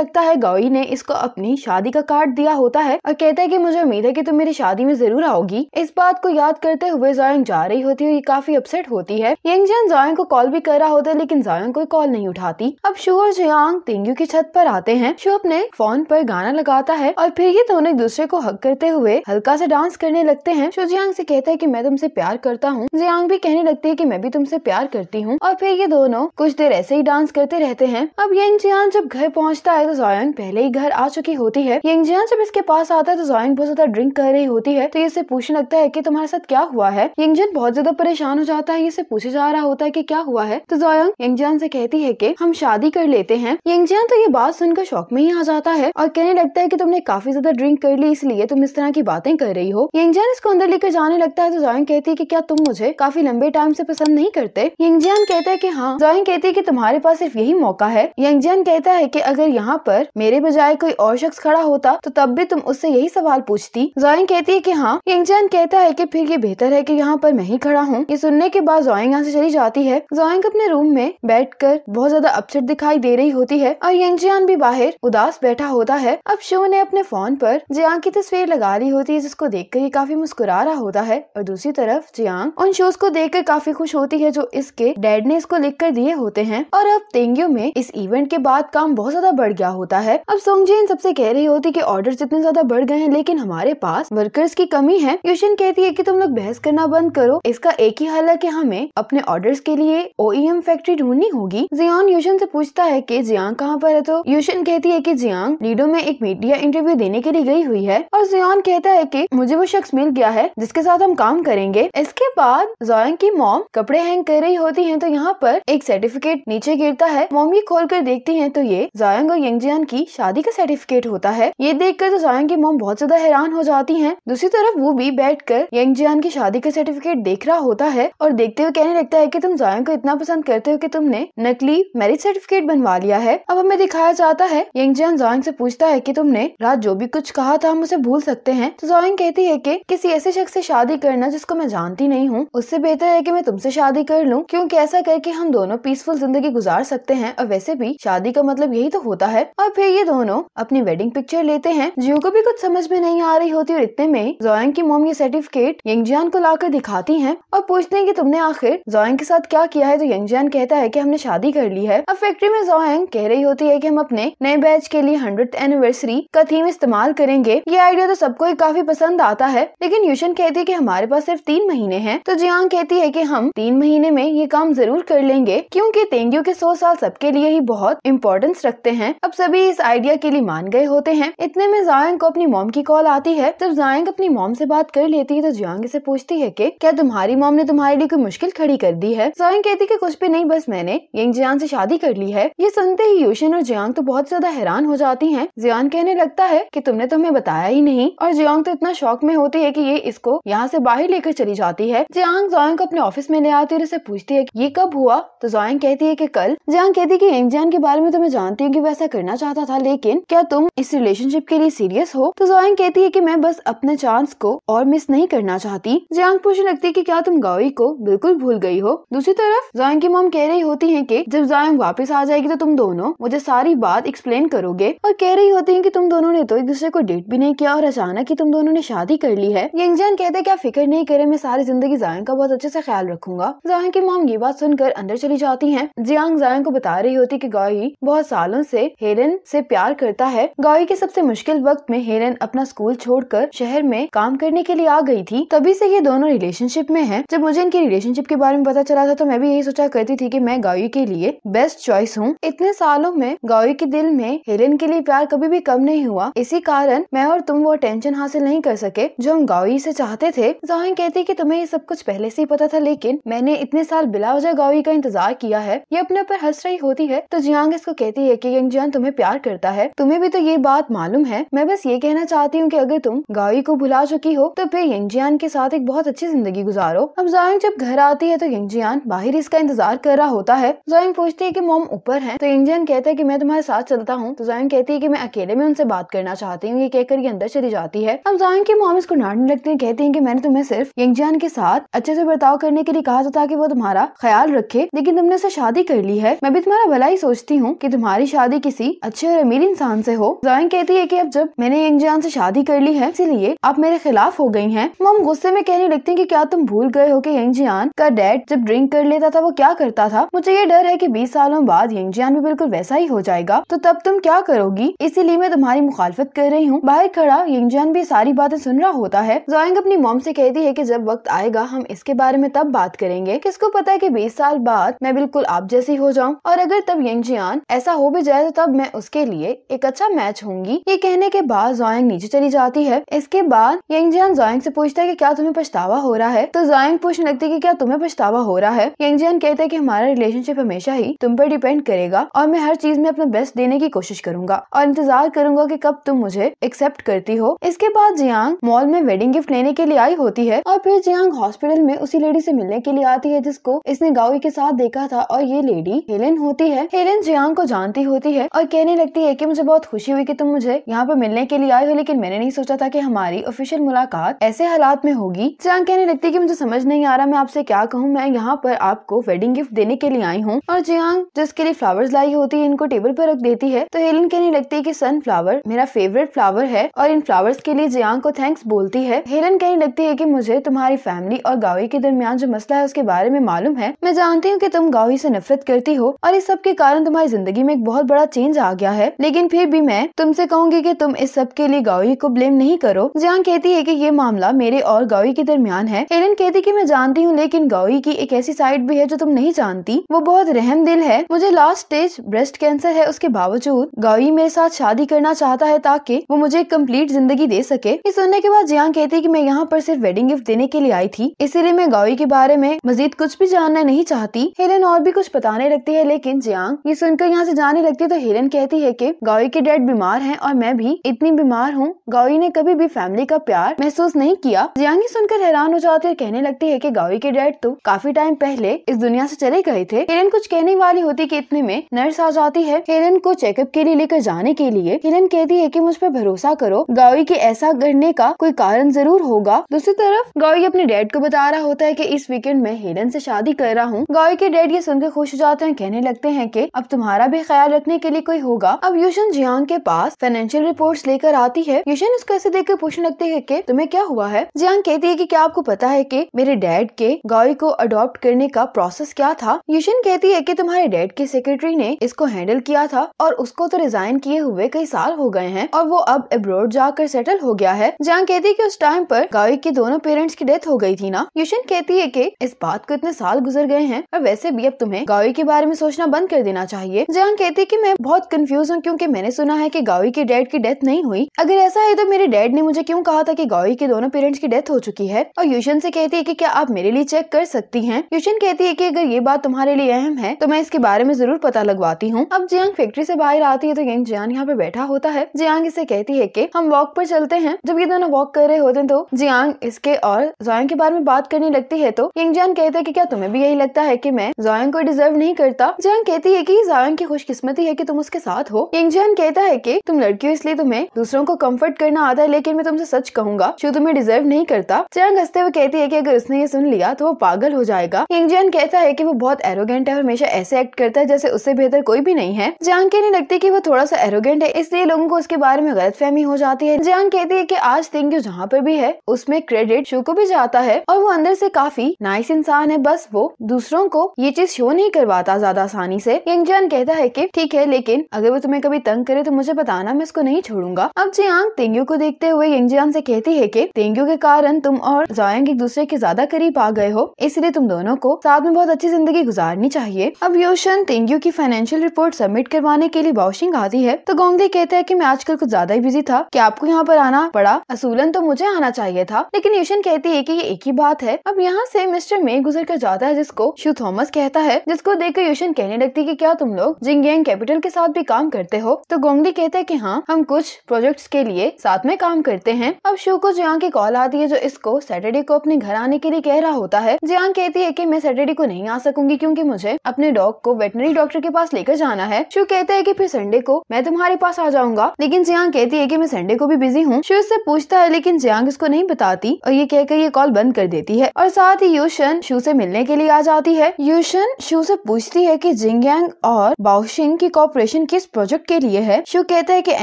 लगता है गौरी ने इसको अपनी शादी का कार्ड दिया होता है और कहता है की मुझे उम्मीद है की तुम मेरे मेरी शादी में जरूर आओगी इस बात को याद करते हुए जॉयंग जा रही होती है ये काफी अपसेट होती है जन जॉयंग को कॉल भी कर रहा होता है लेकिन जॉयंग कोई कॉल नहीं उठाती अब शो और जयांग तेंगू की छत पर आते हैं शो अपने फोन पर गाना लगाता है और फिर ये दोनों एक दूसरे को हक करते हुए हल्का से डांस करने लगते हैं शो जियांग से कहता है की मैं तुमसे प्यार करता हूँ जियांग भी कहने लगती है की मैं भी तुमसे प्यार करती हूँ और फिर ये दोनों कुछ देर ऐसे ही डांस करते रहते हैं अब यंग जियांग जब घर पहुँचता है तो जॉयंग पहले ही घर आ चुकी होती है यंग जियांग जब इसके पास आता है तो जॉयंग बहुत ज्यादा ड्रिंक कर रहे रही होती है तो ये इसे पूछने लगता है की तुम्हारे साथ क्या हुआ है यंगजन बहुत ज्यादा परेशान हो जाता है इसे पूछे जा रहा होता है की क्या हुआ है तो जोयंग यंगजन से कहती है की हम शादी कर लेते हैं यंगजान तो ये बात सुनकर शौक में ही आ जाता है और कहने लगता है की तुमने काफी ज्यादा ड्रिंक कर ली इसलिए तुम इस तरह की बातें कर रही हो यंगजन इसको अंदर लेकर जाने लगता है तो जोयंग कहती है की क्या तुम मुझे काफी लंबे टाइम से पसंद नहीं करते यंगजन कहता है की हाँ जोयंग कहती है की तुम्हारे पास सिर्फ यही मौका है यंगजान कहता है की अगर यहाँ पर मेरे बजाय कोई और शख्स खड़ा होता तो तब भी तुम उससे यही सवाल पूछती जोयंग कहती है कि हाँ किंगचैन कहता है कि फिर ये बेहतर है कि यहाँ पर मैं ही खड़ा हूँ ये सुनने के बाद जोइंग यहाँ से चली जाती है जोइंग अपने रूम में बैठकर बहुत ज्यादा अपसेट दिखाई दे रही होती है और यंगजियान भी बाहर उदास बैठा होता है अब शिव ने अपने फोन पर जियांग की तस्वीर लगा ली होती है जिसको देख कर ये काफी मुस्कुरा रहा होता है और दूसरी तरफ जियांग उन शोज को देख कर काफी खुश होती है जो इसके डैड ने इसको लिख कर दिए होते हैं और अब तेंगे में इस इवेंट के बाद काम बहुत ज्यादा बढ़ गया होता है अब सोंगजी इन सबसे कह रही होती की ऑर्डर इतने ज्यादा बढ़ गए हैं लेकिन हमारे पास वर्कर्स की कमी है यूशन कहती है कि तुम लोग बहस करना बंद करो इसका एक ही हल है कि हमें अपने ऑर्डर्स के लिए ओईएम फैक्ट्री e ढूंढनी होगी जियान यूशन से पूछता है कि जियांग कहाँ पर है तो यूशन कहती है कि जियांग लीडो में एक मीडिया इंटरव्यू देने के लिए गई हुई है और जियान कहता है की मुझे वो शख्स मिल गया है जिसके साथ हम काम करेंगे इसके बाद जोयांग की मॉम कपड़े हैंग कर रही होती है तो यहाँ पर एक सर्टिफिकेट नीचे गिरता है मॉम ये खोल कर देखती है तो ये जोयांग और यंगजियान की शादी का सर्टिफिकेट होता है ये देखकर तो जोयांग की मॉम बहुत ज्यादा हैरान हो जाती है हैं दूसरी तरफ वो भी बैठ कर यंग जियान की शादी का सर्टिफिकेट देख रहा होता है और देखते हुए कहने लगता है की तुम जॉयन को इतना पसंद करते हो की तुमने नकली मैरिज सर्टिफिकेट बनवा लिया है अब हमें दिखाया जाता है यंग जियान जॉयंग से पूछता है की तुमने रात जो भी कुछ कहा था हम उसे भूल सकते हैं तो जॉयंग कहती है की किसी ऐसे शख्स से शादी करना जिसको मैं जानती नहीं हूँ उससे बेहतर है की मैं तुमसे शादी कर लूँ क्यूँकी ऐसा करके हम दोनों पीसफुल जिंदगी गुजार सकते हैं और वैसे भी शादी का मतलब यही तो होता है और फिर ये दोनों अपनी वेडिंग पिक्चर लेते हैं जियो को भी कुछ समझ में नहीं आ रही होती और इतने में जोयंग की मोम ये सर्टिफिकेट यंगजियान को लाकर दिखाती है और पूछते हैं की तुमने आखिर जोयंग के साथ क्या किया है तो यंगजियान कहता है की हमने शादी कर ली है अब फैक्ट्री में जोयंग कह रही होती है की हम अपने नए बैच के लिए हंड्रेड एनिवर्सरी का थीम इस्तेमाल करेंगे ये आइडिया तो सबको ही काफी पसंद आता है लेकिन यूशन कहती है की हमारे पास सिर्फ तीन महीने हैं तो जियांग कहती है की हम तीन महीने में ये काम जरूर कर लेंगे क्यूँकी तेंगियो के सौ साल सबके लिए ही बहुत इम्पोर्टेंस रखते हैं अब सभी इस आइडिया के लिए मान गए होते हैं इतने में जायन को अपनी मोम की कॉल आती है तब सायंग अपनी मॉम से बात कर लेती है तो जियांग से पूछती है कि क्या तुम्हारी मॉम ने तुम्हारे लिए कोई मुश्किल खड़ी कर दी है जोयंग कहती कि कुछ भी नहीं बस मैंने यंग जियान से शादी कर ली है ये सुनते ही यूशन और जियांग तो बहुत ज्यादा हैरान हो जाती है जियान कहने लगता है की तुमने तो हमें बताया ही नहीं और जियांग तो इतना शौक में होती है की ये इसको यहाँ ऐसी बाहर लेकर चली जाती है जियांग जोयंग को अपने ऑफिस में ले आती है और उसे पूछती है ये कब हुआ तो जोयंग कहती है की कल जियांग कहती है की यंग जियान के बारे में तो मैं जानती हूँ की वैसा करना चाहता था लेकिन क्या तुम इस रिलेशनशिप के लिए सीरियस हो तो जोयंग कहती है की मैं बस अपने चांस को और मिस नहीं करना चाहती जयांग पूछने लगती है कि क्या तुम गावी को बिल्कुल भूल गई हो दूसरी तरफ जायंग की मोम कह रही होती है की जब जायंग वापस आ जाएगी तो तुम दोनों मुझे सारी बात एक्सप्लेन करोगे और कह रही होती है की तुम दोनों ने तो एक दूसरे को डेट भी नहीं किया और अचानक की तुम दोनों ने शादी कर ली है यंगजैन कहते क्या फिक्र नहीं करे मैं सारी जिंदगी जायंग का बहुत अच्छे से ख्याल रखूंगा जायंग की मोम ये बात सुनकर अंदर चली जाती है जियांग जायंग को बता रही होती की गाई बहुत सालों से हेरन से प्यार करता है गाई के सबसे मुश्किल वक्त में हेरन अपना स्कूल छोड़कर शहर में काम करने के लिए आ गई थी तभी से ये दोनों रिलेशनशिप में है जब मुझे इनकी रिलेशनशिप के बारे में पता चला था तो मैं भी यही सोचा करती थी की मैं गायु के लिए बेस्ट चॉइस हूँ इतने सालों में गायु के दिल में हेलेन के लिए प्यार कभी भी कम नहीं हुआ इसी कारण मैं और तुम वो टेंशन हासिल नहीं कर सके जो हम गावी से चाहते थे जाहिन कहती की तुम्हें ये सब कुछ पहले से ही पता था लेकिन मैंने इतने साल बिला वजह गावी का इंतजार किया है ये अपने ऊपर हंस रही होती है तो जियांग इसको कहती है की यंग जियांग तुम्हें प्यार करता है तुम्हें भी तो ये बात मालूम है मैं बस ये कहना चाहती हूँ की अगर तुम गावी भाई को भुला चुकी हो तो फिर यंगजियान के साथ एक बहुत अच्छी जिंदगी गुजारो अब जॉइंग जब घर आती है तो यंगजियान बाहर इसका इंतजार कर रहा होता है जॉइंग पूछती है की मोम ऊपर है तो यंगजियान कहता है की मैं तुम्हारे साथ चलता हूँ तो जॉइंग कहती है की मैं अकेले में उनसे बात करना चाहती हूँ ये कहकर ये अंदर चली जाती है अब जॉइंग की मोम इसको डांटने लगती है कहती है की मैंने तुम्हें सिर्फ यंगजियान के साथ अच्छे से बर्ताव करने के लिए कहा था ताकि वो तुम्हारा ख्याल रखे लेकिन तुमने उसे शादी कर ली है मैं भी तुम्हारा भला ही सोचती हूँ कि तुम्हारी शादी किसी अच्छे और अमीर इंसान से हो जॉइंग कहती है कि अब जब मैंने यंगजियान से शादी कर ली है इसीलिए लिए आप मेरे खिलाफ हो गई हैं मम गुस्से में कहने लगती है कि क्या तुम भूल गए हो कि यंगजियान का डैड जब ड्रिंक कर लेता था वो क्या करता था मुझे ये डर है कि 20 सालों बाद यंगजियान भी बिल्कुल वैसा ही हो जाएगा तो तब तुम क्या करोगी इसीलिए मैं तुम्हारी मुखालफत कर रही हूँ बाहर खड़ा यंगजियान भी सारी बातें सुन रहा होता है जोइंग अपनी मोम ऐसी कहती है की जब वक्त आएगा हम इसके बारे में तब बात करेंगे किसको पता है की बीस साल बाद मैं बिल्कुल आप जैसी हो जाऊँ और अगर तब यंगजियान ऐसा हो भी जाए तो तब मैं उसके लिए एक अच्छा मैच होंगी ये कहने के बाद जोइंग नीचे चली जाती है इस इसके बाद जियान जॉइंग से पूछता है कि क्या तुम्हें पछतावा हो रहा है तो जॉइंग पूछने लगती है कि क्या तुम्हें पछतावा हो रहा है जियान कहते हैं कि हमारा रिलेशनशिप हमेशा ही तुम पर डिपेंड करेगा और मैं हर चीज में अपना बेस्ट देने की कोशिश करूंगा और इंतजार करूंगा की कब तुम मुझे एक्सेप्ट करती हो इसके बाद जियांग मॉल में वेडिंग गिफ्ट लेने के लिए आई होती है और फिर जियांग हॉस्पिटल में उसी लेडी से मिलने के लिए आती है जिसको इसने गाओई के साथ देखा था और ये लेडी हेलेन होती है हेलेन जियांग को जानती होती है और कहने लगती है की मुझे बहुत खुशी हुई की तुम मुझे यहाँ पर मिलने के लिए आई हो लेकिन मैंने नहीं सोचा था की हमारे हमारी ऑफिशियल मुलाकात ऐसे हालात में होगी चिरांग कहने लगती है की मुझे समझ नहीं आ रहा मैं आपसे क्या कहूँ मैं यहाँ पर आपको वेडिंग गिफ्ट देने के लिए आई हूँ और जियांग जिसके लिए फ्लावर्स लाई होती है इनको टेबल पर रख देती है तो हेलन कहने लगती है की सन फ्लावर मेरा फेवरेट फ्लावर है और इन फ्लावर्स के लिए जियांग को थैंक्स बोलती है हेलन कहने लगती है की मुझे तुम्हारी फैमिली और गावी के दरमियान जो मसला है उसके बारे में मालूम है मैं जानती हूँ की तुम गावी से नफरत करती हो और इस सब के कारण तुम्हारी जिंदगी में एक बहुत बड़ा चेंज आ गया है लेकिन फिर भी मैं तुमसे कहूंगी कि तुम इस सब के लिए गावी को ब्लेम नहीं करो जियांग कहती है की ये मामला मेरे और गौई के दरमियान है एरन कहती की मैं जानती हूँ लेकिन गौई की एक ऐसी साइड भी है जो तुम नहीं जानती वो बहुत रहम दिल है मुझे लास्ट स्टेज ब्रेस्ट कैंसर है उसके बावजूद गौई मेरे साथ शादी करना चाहता है ताकि वो मुझे कम्प्लीट जिंदगी दे सके ये सुनने के बाद जियांग कहती है की मैं यहाँ पर सिर्फ वेडिंग गिफ्ट देने के लिए आई थी इसीलिए मैं गौई के बारे में मजीद कुछ भी जानना नहीं चाहती हेलन और भी कुछ बताने लगती है लेकिन जियांग ये सुनकर यहाँ से जाने लगती है तो हेलन कहती है की गौई के डैड बीमार है और मैं भी इतनी बीमार हूँ गौई ने कभी भी फैमिली का प्यार महसूस नहीं किया जियांगी सुनकर हैरान हो जाती है कहने लगती है की गावी के डैड तो काफी टाइम पहले इस दुनिया ऐसी चले गए थे हिरन कुछ कहने वाली होती की इतने में नर्स आ जाती है हिरन को चेकअप के लिए लेकर जाने के लिए हिरन कहती है की मुझ पर भरोसा करो गावी के ऐसा करने का कोई कारण जरूर होगा दूसरी तरफ गावी अपने डैड को बता रहा होता है की इस वीकेंड में हिरन से शादी कर रहा हूँ गावी के डैड ये सुनकर खुश हो जाते हैं कहने लगते हैं की अब तुम्हारा भी ख्याल रखने के लिए कोई होगा अब यूशन जियांग के पास फाइनेंशियल रिपोर्ट लेकर आती है यूशन उसको ऐसे देखकर क्वेश्चन लगते है कि तुम्हें क्या हुआ है जियांग कहती है कि क्या आपको पता है कि मेरे डैड के गाय को अडॉप्ट करने का प्रोसेस क्या था यूशन कहती है कि तुम्हारे डैड के सेक्रेटरी ने इसको हैंडल किया था और उसको तो रिजाइन किए हुए कई साल हो गए हैं और वो अब अब्रोड जाकर सेटल हो गया है जहाँ कहती है की उस टाइम पर गाय के दोनों पेरेंट्स की डेथ हो गई थी ना यूशन कहती है की इस बात को इतने साल गुजर गए हैं और वैसे भी अब तुम्हें गावी के बारे में सोचना बंद कर देना चाहिए जहाँ कहती है की मैं बहुत कंफ्यूज हूँ क्यूँकी मैंने सुना है की गावी के डैड की डेथ नहीं हुई अगर ऐसा है तो मेरे डैड ने मुझे मुझे क्यों कहा था कि गौरी के दोनों पेरेंट्स की डेथ हो चुकी है और यूशन से कहती है कि क्या आप मेरे लिए चेक कर सकती हैं यूशन कहती है कि अगर ये बात तुम्हारे लिए अहम है तो मैं इसके बारे में जरूर पता लगवाती हूँ अब जियांग फैक्ट्री से बाहर आती है तो यंग जियांग यहाँ पे बैठा होता है जियांग इसे कहती है की हम वॉक पर चलते हैं जब ये दोनों वॉक कर रहे होते हैं तो जियांग इसके और जोयांग के बारे में बात करने लगती है तो यंग जियांग कहते है की क्या तुम्हें भी यही लगता है की मैं जोयांग को डिजर्व नहीं करता जियांग कहती है की जोयांग की खुशकिस्मती है की तुम उसके साथ हो यंग जियांग कहता है की तुम लड़की हो इसलिए तुम्हें दूसरों को कम्फर्ट करना आता है लेकिन मैं तुमसे सच कहूंगा शो तुम्हें डिजर्व नहीं करता चैंग हंसते हुए कहती है की अगर उसने ये सुन लिया तो वो पागल हो जाएगा यंगजियन कहता है की वो बहुत एरोगेंट है और हमेशा ऐसे एक्ट करता है जैसे उससे बेहतर कोई भी नहीं है जयांग कहने लगती है की वो थोड़ा सा एरोगेंट है इसलिए लोगों को उसके बारे में गलत फहमी हो जाती है जियांग कहती है की आज थिंग जो जहाँ पर भी है उसमें क्रेडिट शो को भी जाता है और वो अंदर से काफी नाइस इंसान है बस वो दूसरों को ये चीज शो नहीं करवाता ज्यादा आसानी से यंगजान कहता है की ठीक है लेकिन अगर वो तुम्हें कभी तंग करे तो मुझे बताना मैं उसको नहीं छोड़ूंगा अब जियांग तेंगू को देखते हुए यिंगजान से कहती है कि डेंगू के कारण तुम और जोयंग एक दूसरे के ज्यादा करीब आ गए हो इसलिए तुम दोनों को साथ में बहुत अच्छी जिंदगी गुजारनी चाहिए अब योशन तेंगू की फाइनेंशियल रिपोर्ट सबमिट करवाने के लिए बाउशिंग आती है तो गोंगली कहते हैं की मैं आजकल कुछ ज्यादा ही बिजी था की आपको यहाँ पर आना पड़ा असूलन तो मुझे आना चाहिए था लेकिन योशन कहती है की ये एक ही बात है अब यहाँ से मिस्टर मे गुजर कर जाता है जिसको शिव थॉमस कहता है जिसको देख कर योशन कहने लगती है की क्या तुम लोग जिंग कैपिटल के साथ भी काम करते हो तो गोंगली कहते हैं की हाँ हम कुछ प्रोजेक्ट के लिए साथ में काम करते करते हैं अब शिव को जियांग की कॉल आती है जो इसको सैटरडे को अपने घर आने के लिए कह रहा होता है जियांग कहती है की मैं सैटरडे को नहीं आ सकूंगी क्यूँकी मुझे अपने डॉग को वेटनरी डॉक्टर के पास लेकर जाना है शिव कहता है की फिर संडे को मैं तुम्हारे पास आ जाऊंगा लेकिन जियांग कहती है की मैं संडे को भी बिजी हूँ शिव इससे पूछता है लेकिन जियांग इसको नहीं बताती और ये कहकर ये कॉल बंद कर देती है और साथ ही यूशन शिव से मिलने के लिए आ जाती है यूशन शिव से पूछती है की जिंगयांग और बाउशिंग की कॉपरेशन किस प्रोजेक्ट के लिए है शिव कहता है की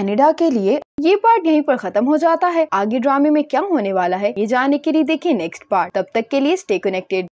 एनिडा के लिए ये पार्ट यहीं पर खत्म हो जाता होता है आगे ड्रामे में क्या होने वाला है ये जानने के लिए देखिए नेक्स्ट पार्ट तब तक के लिए स्टे कनेक्टेड